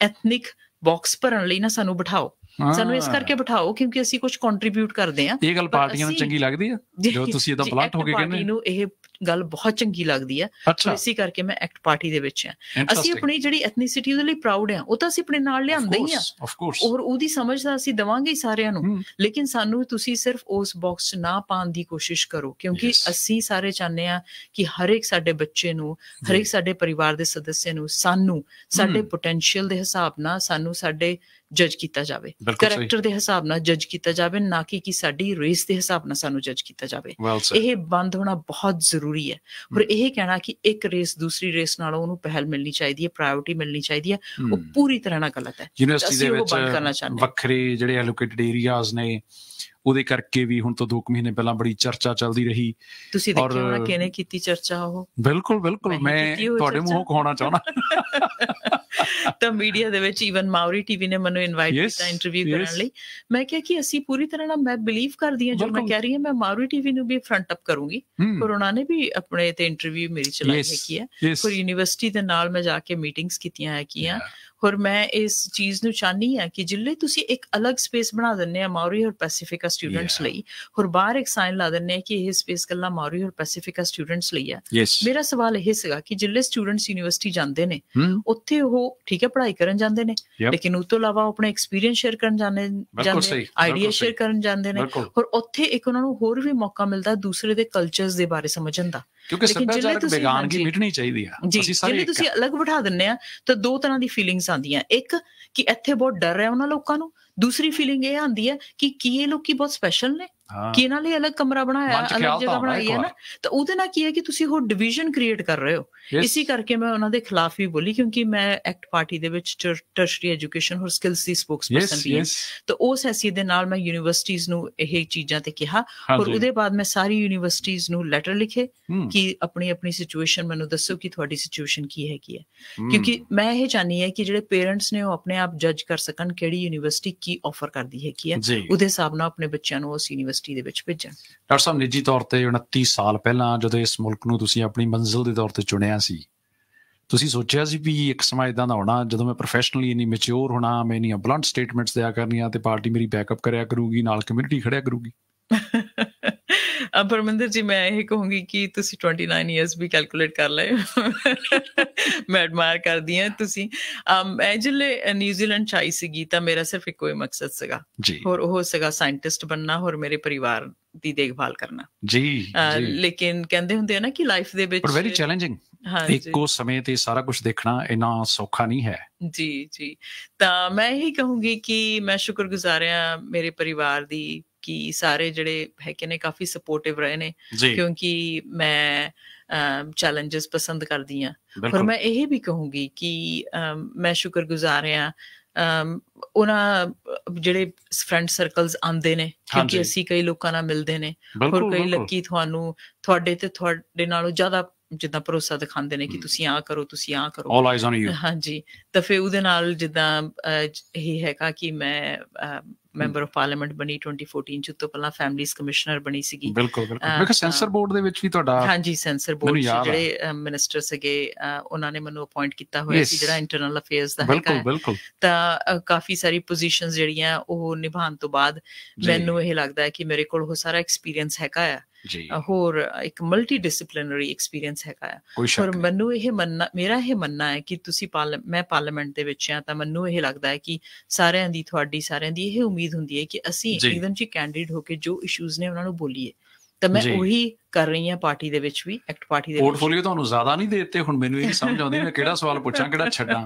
ਐਥਨਿਕ ਬਾਕਸ ਭਰਨ ਲਈ ਨਾ ਸਾਨੂੰ ਬਿਠਾਓ ਸਾਨੂੰ ਇਸ ਕਰਕੇ ਬਿਠਾਓ ਕਿਉਂਕਿ ਅਸੀਂ ਕੁਝ ਕੰਟਰੀਬਿਊਟ ਕਰਦੇ ਆ ਇਹ ਗੱਲ ਪਾਰਟੀਆਂ ਨੂੰ ਚੰਗੀ ਲੱਗਦੀ ਆ ਜੋ ਤੁਸੀਂ ਇਹਦਾ ਪਲਟ ਹੋ ਗਏ ਨੇ ਪਾਰਟੀ ਨੂੰ ਇਹ ਗੱਲ ਬਹੁਤ ਚੰਗੀ ਲੱਗਦੀ ਆ ਇਸੇ ਕਰਕੇ ਮੈਂ ਐਕਟ ਪਾਰਟੀ ਦੇ ਵਿੱਚ ਆ ਅਸੀਂ ਆਪਣੀ ਜਿਹੜੀ ਐਥਨਿਸਿਟੀ ਉਹਦੇ ਲਈ ਪ੍ਰਾਊਡ ਆ ਉਹ ਤਾਂ ਅਸੀਂ ਆਪਣੇ ਨਾਲ ਲਿਆਂਦੇ ਹੀ ਆ ਔਰ ਉਹਦੀ ਸਮਝ ਤਾਂ ਅਸੀਂ ਦਵਾਂਗੇ ਸਾਰਿਆਂ ਨੂੰ ਲੇਕਿਨ ਸਾਨੂੰ ਤੁਸੀਂ ਸਿਰਫ ਉਸ ਬਾਕਸ 'ਚ ਨਾ ਪਾਣ ਦੀ ਕੋਸ਼ਿਸ਼ ਕਰੋ ਕਿਉਂਕਿ ਅਸੀਂ ਸਾਰੇ ਚਾਹੁੰਦੇ ਆ ਕਿ ਹਰ ਇੱਕ ਸਾਡੇ ਬੱਚੇ ਨੂੰ ਹਰ ਇੱਕ ਸਾਡੇ ਪਰਿਵਾਰ ਦੇ ਸਦੱਸਿਆਂ ਨੂੰ ਸਾਨੂੰ ਸਾਡੇ ਪੋਟੈਂਸ਼ੀਅਲ ਦੇ ਹਿਸਾਬ ਨਾਲ ਸਾਨੂੰ ਸਾਡੇ ਜੱਜ ਕੀਤਾ ਜਾਵੇ ਕੈਰੈਕਟਰ ਦੇ ਹਿਸਾਬ ਨਾਲ ਜੱਜ ਕੀਤਾ ਜਾਵੇ ਨਾ ਕਿ ਕਿ ਸਾਡੀ ਰੇਸ ਦੇ ਹਿਸਾਬ ਨਾਲ ਸਾਨੂੰ ਜੱਜ ਕੀਤਾ ਜਾਵੇ ਇਹ ਬੰਦ ਹੋਣਾ ਬਹੁਤ ਜ਼ਰੂਰੀ ਹੈ ਪਰ ਇਹ ਕਹਿਣਾ ਕਿ ਇੱਕ ਰੇਸ ਦੂਸਰੀ ਰੇਸ ਨਾਲੋਂ ਉਹਨੂੰ ਪਹਿਲ ਮਿਲਣੀ ਚਾਹੀਦੀ ਹੈ ਪ੍ਰਾਇੋਰਟੀ ਮਿਲਣੀ ਚਾਹੀਦੀ ਹੈ ਉਹ ਪੂਰੀ ਤਰ੍ਹਾਂ ਨਾਲ ਗਲਤ ਹੈ ਯੂਨੀਵਰਸਿਟੀ ਦੇ ਵਿੱਚ ਵੱਖਰੇ ਜਿਹੜੇ ਐਲੋਕੇਟਡ ਏਰੀਆਜ਼ ਨੇ ਉਹਦੇ ਕਰਕੇ ਵੀ ਹੁਣ ਤੋਂ 2 ਮਹੀਨੇ ਪਹਿਲਾਂ ਬੜੀ ਚਰਚਾ ਚੱਲਦੀ ਰਹੀ ਤੁਸੀਂ ਦੇਖਿਆ ਹੋਣਾ ਕਿਹਨੇ ਕੀਤੀ ਚਰਚਾ ਉਹ ਬਿਲਕੁਲ ਬਿਲਕੁਲ ਮੈਂ ਤੁਹਾਡੇ ਮੂੰਹੋਂ ਕਹਾਉਣਾ ਚਾਹਣਾ [LAUGHS] ਤਾਂ ਮੀਡੀਆ ਦੇ ਵਿੱਚ ਇਵਨ ਮਾਉਰੀ ਟੀਵੀ ਨੇ ਮੈਨੂੰ ਇਨਵਾਈਟ ਕੀਤਾ ਇੰਟਰਵਿਊ ਕਰਨ ਲਈ ਮੈਂ ਕਿਹਾ ਕਿ ਅਸੀਂ ਪੂਰੀ ਤਰ੍ਹਾਂ ਨਾਲ ਮੈਂ ਬਲੀਵ ਕਰਦੀ ਹਾਂ ਜੋ ਮੈਂ ਕਹਿ ਰਹੀ ਹਾਂ ਮੈਂ ਮਾਉਰੀ ਟੀਵੀ ਨੂੰ ਵੀ ਫਰੰਟ ਅਪ ਕਰੂੰਗੀ ਕੋਰੋਨਾ ਨੇ ਵੀ ਆਪਣੇ ਤੇ ਇੰਟਰਵਿਊ ਮੇਰੀ ਚਲਾਈ ਹੈ ਕੀ ਹੈ ਪਰ ਯੂਨੀਵਰਸਿਟੀ ਦੇ ਨਾਲ ਮੈਂ ਜਾ ਕੇ ਮੀਟਿੰਗਸ ਕੀਤੀਆਂ ਹੈ ਕੀ ਹੈ ਪਰ ਮੈਂ ਇਸ ਚੀਜ਼ ਨੂੰ ਚਾਹਨੀ ਆ ਕਿ ਜਿੱਲੇ ਤੁਸੀਂ ਇੱਕ ਅਲੱਗ ਸਪੇਸ ਬਣਾ ਦਿੰਨੇ ਆ ਮਾਉਰੀ ਔਰ ਪੈਸੀਫਿਕਾ ਸਟੂਡੈਂਟਸ ਲਈ ਹੋਰ ਬਾਹਰ ਇੱਕ ਸਾਈਨ ਲਾ ਦਿੰਨੇ ਆ ਕਿ ਇਹ ਸਪੇਸ ਕੱਲਾ ਮਾਉਰੀ ਔਰ ਪੈਸੀਫਿਕਾ ਸਟੂਡੈਂਟਸ ਲਈ ਆ ਮੇਰਾ ਸਵਾਲ ਇਹ ਸੀਗਾ ਕਿ ਜਿੱਲੇ ਸਟੂਡੈਂਟਸ ਯੂਨੀਵਰਸਿਟੀ ਜਾਂਦੇ ਨੇ ਉੱਥੇ ਉਹ ਠੀਕ ਹੈ ਪੜ੍ਹਾਈ ਕਰਨ ਜਾਂਦੇ ਨੇ ਲੇਕਿਨ ਉਸ ਤੋਂ ਇਲਾਵਾ ਆਪਣਾ ਐਕਸਪੀਰੀਅੰਸ ਸ਼ੇਅਰ ਕਰਨ ਜਾਂਦੇ ਜਾਂਦੇ ਆਈਡੀਆ ਸ਼ੇਅਰ ਕਰਨ ਜਾਂਦੇ ਨੇ ਔਰ ਉੱਥੇ ਇੱਕ ਉਹਨਾਂ ਨੂੰ ਹੋਰ ਵੀ ਮੌਕਾ ਮਿਲਦਾ ਦੂਸਰੇ ਦੇ ਕਲਚਰਸ ਦੇ ਬਾਰੇ ਸਮਝਣ ਦਾ ਕਿਉਂਕਿ ਸੱਭਿਆਚਾਰਕ ਬੇਗਾਨਗੀ ਮਿਟਣੀ ਚਾਹੀਦੀ ਆ ਅਸੀਂ ਸਾਰੇ ਜੇ ਤੁਸੀਂ ਅਲੱਗ ਬਿਠਾ ਦਿੰਨੇ ਆ ਤਾਂ ਦੋ ਤਰ੍ਹਾਂ ਦੀ ਫੀਲਿੰਗਸ ਆਉਂਦੀਆਂ ਇੱਕ ਕਿ ਇੱਥੇ ਬਹੁਤ ਡਰ ਰਿਹਾ ਉਹਨਾਂ ਲੋਕਾਂ ਨੂੰ ਦੂਸਰੀ ਫੀਲਿੰਗ ਇਹ ਆਉਂਦੀ ਹੈ ਕਿ ਕੀ ਇਹ ਲੋਕੀ ਬਹੁਤ ਸਪੈਸ਼ਲ ਨੇ ਕਿ ਇਹਨਾਂ ਲਈ ਅਲੱਗ ਕਮਰਾ ਬਣਾਇਆ ਅਲੱਗ ਜਗ੍ਹਾ ਬਣਾਈ ਹੈ ਨਾ ਤਾਂ ਉਹਦੇ ਨਾਲ ਕੀ ਹੈ ਕਿ ਤੁਸੀਂ ਉਹ ਡਿਵੀਜ਼ਨ ਕ੍ਰੀਏਟ ਕਰ ਰਹੇ ਹੋ ਇਸੇ ਕਰਕੇ ਮੈਂ ਉਹਨਾਂ ਦੇ ਖਿਲਾਫ ਵੀ ਬੋਲੀ ਕਿਉਂਕਿ ਮੈਂ ਐਕਟ ਪਾਰਟੀ ਦੇ ਵਿੱਚ ਟਰਸ਼ਰੀ ਐਜੂਕੇਸ਼ਨ ਹੋਰ ਸਕਿੱਲਸ ਦੀ ਸਪੋਕਸਪਰਸਨ ਵੀ ਹਾਂ ਤਾਂ ਉਸ ਹੈਸੀਅਤ ਦੇ ਨਾਲ ਮੈਂ ਯੂਨੀਵਰਸਿਟੀਆਂ ਨੂੰ ਇਹ ਚੀਜ਼ਾਂ ਤੇ ਕਿਹਾ ਔਰ ਉਹਦੇ ਬਾਅਦ ਮੈਂ ਸਾਰੀ ਯੂਨੀਵਰਸਿਟੀਆਂ ਨੂੰ ਲੈਟਰ ਲਿਖੇ ਕਿ ਆਪਣੀ ਆਪਣੀ ਸਿਚੁਏਸ਼ਨ ਮੈਨੂੰ ਦੱਸੋ ਕਿ ਤੁਹਾਡੀ ਸਿਚੁਏਸ਼ਨ ਕੀ ਹੈ ਕੀ ਹੈ ਕਿਉਂਕਿ ਮੈਂ ਇਹ ਚਾਹਨੀ ਹੈ ਕਿ ਜਿਹੜੇ ਪੇਰੈਂਟਸ ਨੇ ਉਹ ਆਪਣੇ ਆਪ ਜੱਜ ਕਰ ਸਕਣ ਕਿਹੜੀ ਯੂਨੀਵਰਸਿਟੀ ਕੀ ਆਫਰ ਕਰਦੀ ਹੈ ਕੀ ਹੈ ਉਹਦੇ ਹਿਸਾਬ ਨਾਲ ਆਪਣੇ ਬੱਚਿਆਂ ਨੂੰ ਉਸ ਯੂਨੀਵਰਸਿਟੀ ਯੂਨੀਵਰਸਿਟੀ ਦੇ ਵਿੱਚ ਭੇਜਣ ਡਾਕਟਰ ਸਾਹਿਬ ਨਿੱਜੀ ਤੌਰ ਤੇ 29 ਸਾਲ ਪਹਿਲਾਂ ਜਦੋਂ ਇਸ ਮੁਲਕ ਨੂੰ ਤੁਸੀਂ ਆਪਣੀ ਮੰਜ਼ਿਲ ਦੇ ਤੌਰ ਤੇ ਚੁਣਿਆ ਸੀ ਤੁਸੀਂ ਸੋਚਿਆ ਸੀ ਵੀ ਇੱਕ ਸਮਾਂ ਇਦਾਂ ਦਾ ਹੋਣਾ ਜਦੋਂ ਮੈਂ ਪ੍ਰੋਫੈਸ਼ਨਲੀ ਇਨੀ ਮੈਚੁਰ ਹੋਣਾ ਮੈਂ ਇਨੀਆਂ ਬਲੰਟ ਸਟੇਟਮੈਂਟਸ ਦਿਆ ਕਰਨੀਆਂ ਤੇ ਪਾਰਟੀ ਮੇਰੀ ਬੈਕਅਪ ਕਰਿਆ ਕਰੂਗੀ ਨਾਲ ਕਮਿਊਨਿਟੀ ਖੜਿਆ ਕਰੂਗੀ ਅਬ ਪਰਮਿੰਦਰ ਜੀ ਮੈਂ ਇਹ ਕਹੂੰਗੀ ਕਿ ਤੁਸੀਂ 29 ਇਅਰਸ ਵੀ ਕੈਲਕੂਲੇਟ ਕਰ ਲਏ ਮੈਂ ਐਡਮਾਇਰ ਕਰਦੀ ਹਾਂ ਤੁਸੀਂ ਮੈਂ ਜਿਹੜੇ ਨਿਊਜ਼ੀਲੈਂਡ ਚਾਈ ਸੀ ਗੀਤਾ ਮੇਰਾ ਸਿਰਫ ਇੱਕੋ ਹੀ ਮਕਸਦ ਸੀਗਾ ਹੋਰ ਉਹ ਸੀਗਾ ਸਾਇੰਟਿਸਟ ਬੰਨਾ ਹੋਰ ਮੇਰੇ ਪਰਿਵਾਰ ਦੀ ਦੇਖਭਾਲ ਕਰਨਾ ਜੀ ਲੇਕਿਨ ਕਹਿੰਦੇ ਹੁੰਦੇ ਆ ਨਾ ਕਿ ਲਾਈਫ ਦੇ ਵਿੱਚ ਪਰ ਵੈਰੀ ਚੈਲੰਜਿੰਗ ਇੱਕੋ ਸਮੇਂ ਤੇ ਸਾਰਾ ਕੁਝ ਦੇਖਣਾ ਇਨਾ ਸੌਖਾ ਨਹੀਂ ਹੈ ਜੀ ਜੀ ਤਾਂ ਮੈਂ ਹੀ ਕਹੂੰਗੀ ਕਿ ਮੈਂ ਸ਼ੁਕਰਗੁਜ਼ਾਰ ਹਾਂ ਮੇਰੇ ਪਰਿਵਾਰ ਦੀ ਕਿ ਸਾਰੇ ਜਿਹੜੇ ਹੈਗੇ ਨੇ ਕਾਫੀ ਸਪੋਰਟਿਵ ਰਹੇ ਨੇ ਕਿਉਂਕਿ ਮੈਂ ਚੈਲੰਜਸ ਪਸੰਦ ਕਰਦੀ ਆ ਪਰ ਮੈਂ ਇਹ ਵੀ ਕਹੂੰਗੀ ਕਿ ਮੈਂ ਸ਼ੁਕਰਗੁਜ਼ਾਰ ਹਾਂ ਉਹਨਾਂ ਜਿਹੜੇ ਫਰੈਂਡ ਸਰਕਲਸ ਆਉਂਦੇ ਨੇ ਕਿਉਂਕਿ ਅਸੀਂ ਕਈ ਲੋਕਾਂ ਨਾਲ ਮਿਲਦੇ ਨੇ ਹੋਰ ਕਈ ਲੱਕੀ ਤੁਹਾਨੂੰ ਤੁਹਾਡੇ ਤੇ ਤੁਹਾਡੇ ਨਾਲੋਂ ਜ਼ਿਆਦਾ ਜਿੱਦਾਂ ਭਰੋਸਾ ਦਿਖਾਉਂਦੇ ਨੇ ਕਿ ਤੁਸੀਂ ਆ ਕਰੋ ਤੁਸੀਂ ਆ ਕਰੋ ਹਾਂਜੀ ਤਾਂ ਫਿਰ ਉਹਦੇ ਨਾਲ ਜਿੱਦਾਂ ਇਹ ਹੈਗਾ ਕਿ ਮੈਂ ਮੈਂਬਰ ਆਫ ਪਾਰਲੀਮੈਂਟ ਬਣੀ 2014 ਚ ਤੋਂ ਪਹਿਲਾਂ ਫੈਮਿਲੀਜ਼ ਕਮਿਸ਼ਨਰ ਬਣੀ ਸੀਗੀ ਬਿਲਕੁਲ ਬਿਲਕੁਲ ਮੈਂ ਕਿ ਸੈਂਸਰ ਬੋਰਡ ਦੇ ਵਿੱਚ ਵੀ ਤੁਹਾਡਾ ਹਾਂਜੀ ਸੈਂਸਰ ਬੋਰਡ ਜਿਹੜੇ ਮਿਨਿਸਟਰ ਸੀਗੇ ਉਹਨਾਂ ਨੇ ਮੈਨੂੰ ਅਪਾਇੰਟ ਕੀਤਾ ਹੋਇਆ ਸੀ ਜਿਹੜਾ ਇੰਟਰਨਲ ਅਫੇਅਰਸ ਦਾ ਹੈਗਾ ਤਾਂ ਕਾਫੀ ਸਾਰੀ ਪੋਜੀਸ਼ਨਸ ਜਿਹੜੀਆਂ ਉਹ ਨਿਭਾਉਣ ਤੋਂ ਬਾਅਦ ਮੈਨੂੰ ਇਹ ਲੱਗਦਾ ਹੈ ਕਿ ਮੇਰੇ ਕੋਲ ਉਹ ਸਾਰਾ ਐਕਸਪੀਰੀਅੰਸ ਹੈਗਾ ਆ ਜੀ ਹੋਰ ਇੱਕ ਮਲਟੀ ਐਕਸਪੀਰੀਅੰਸ ਹੈਗਾ ਆ ਪਰ ਮੈਨੂੰ ਇਹ ਮੰਨਣਾ ਮੇਰਾ ਇਹ ਮੰਨਣਾ ਹੈ ਕਿ ਤੁਸੀਂ ਮੈਂ ਪਾਰਲੀਮੈਂਟ ਦੇ ਵਿੱਚ ਆ ਤਾਂ ਮੈਨੂੰ ਇਹ ਲੱਗਦਾ ਹੈ ਕਿ ਸਾਰਿਆਂ ਦੀ ਤੁਹਾਡੀ ਸਾਰਿਆਂ ਦੀ ਇਹ ਉਮੀਦ ਹੁੰਦੀ ਹੈ ਕਿ ਅਸੀਂ ਇਵਨ ਜੀ ਕੈਂਡੀਡੇਟ ਹੋ ਕੇ ਜੋ ਇਸ਼ੂਜ਼ ਨੇ ਉਹਨਾਂ ਨੂੰ ਬੋਲੀਏ ਤਾਂ ਮੈਂ ਉਹੀ ਕਰ ਰਹੀ ਹਾਂ ਪਾਰਟੀ ਦੇ ਵਿੱਚ ਵੀ ਐਕਟ ਪਾਰਟੀ ਦੇ ਪੋਰਟਫੋਲੀਓ ਤੁਹਾਨੂੰ ਜ਼ਿਆਦਾ ਨਹੀਂ ਦਿੱਤੇ ਹੁਣ ਮੈਨੂੰ ਇਹ ਸਮਝ ਆਉਂਦੀ ਮੈਂ ਕਿਹੜਾ ਸਵਾਲ ਪੁੱਛਾਂ ਕਿਹੜਾ ਛੱਡਾਂ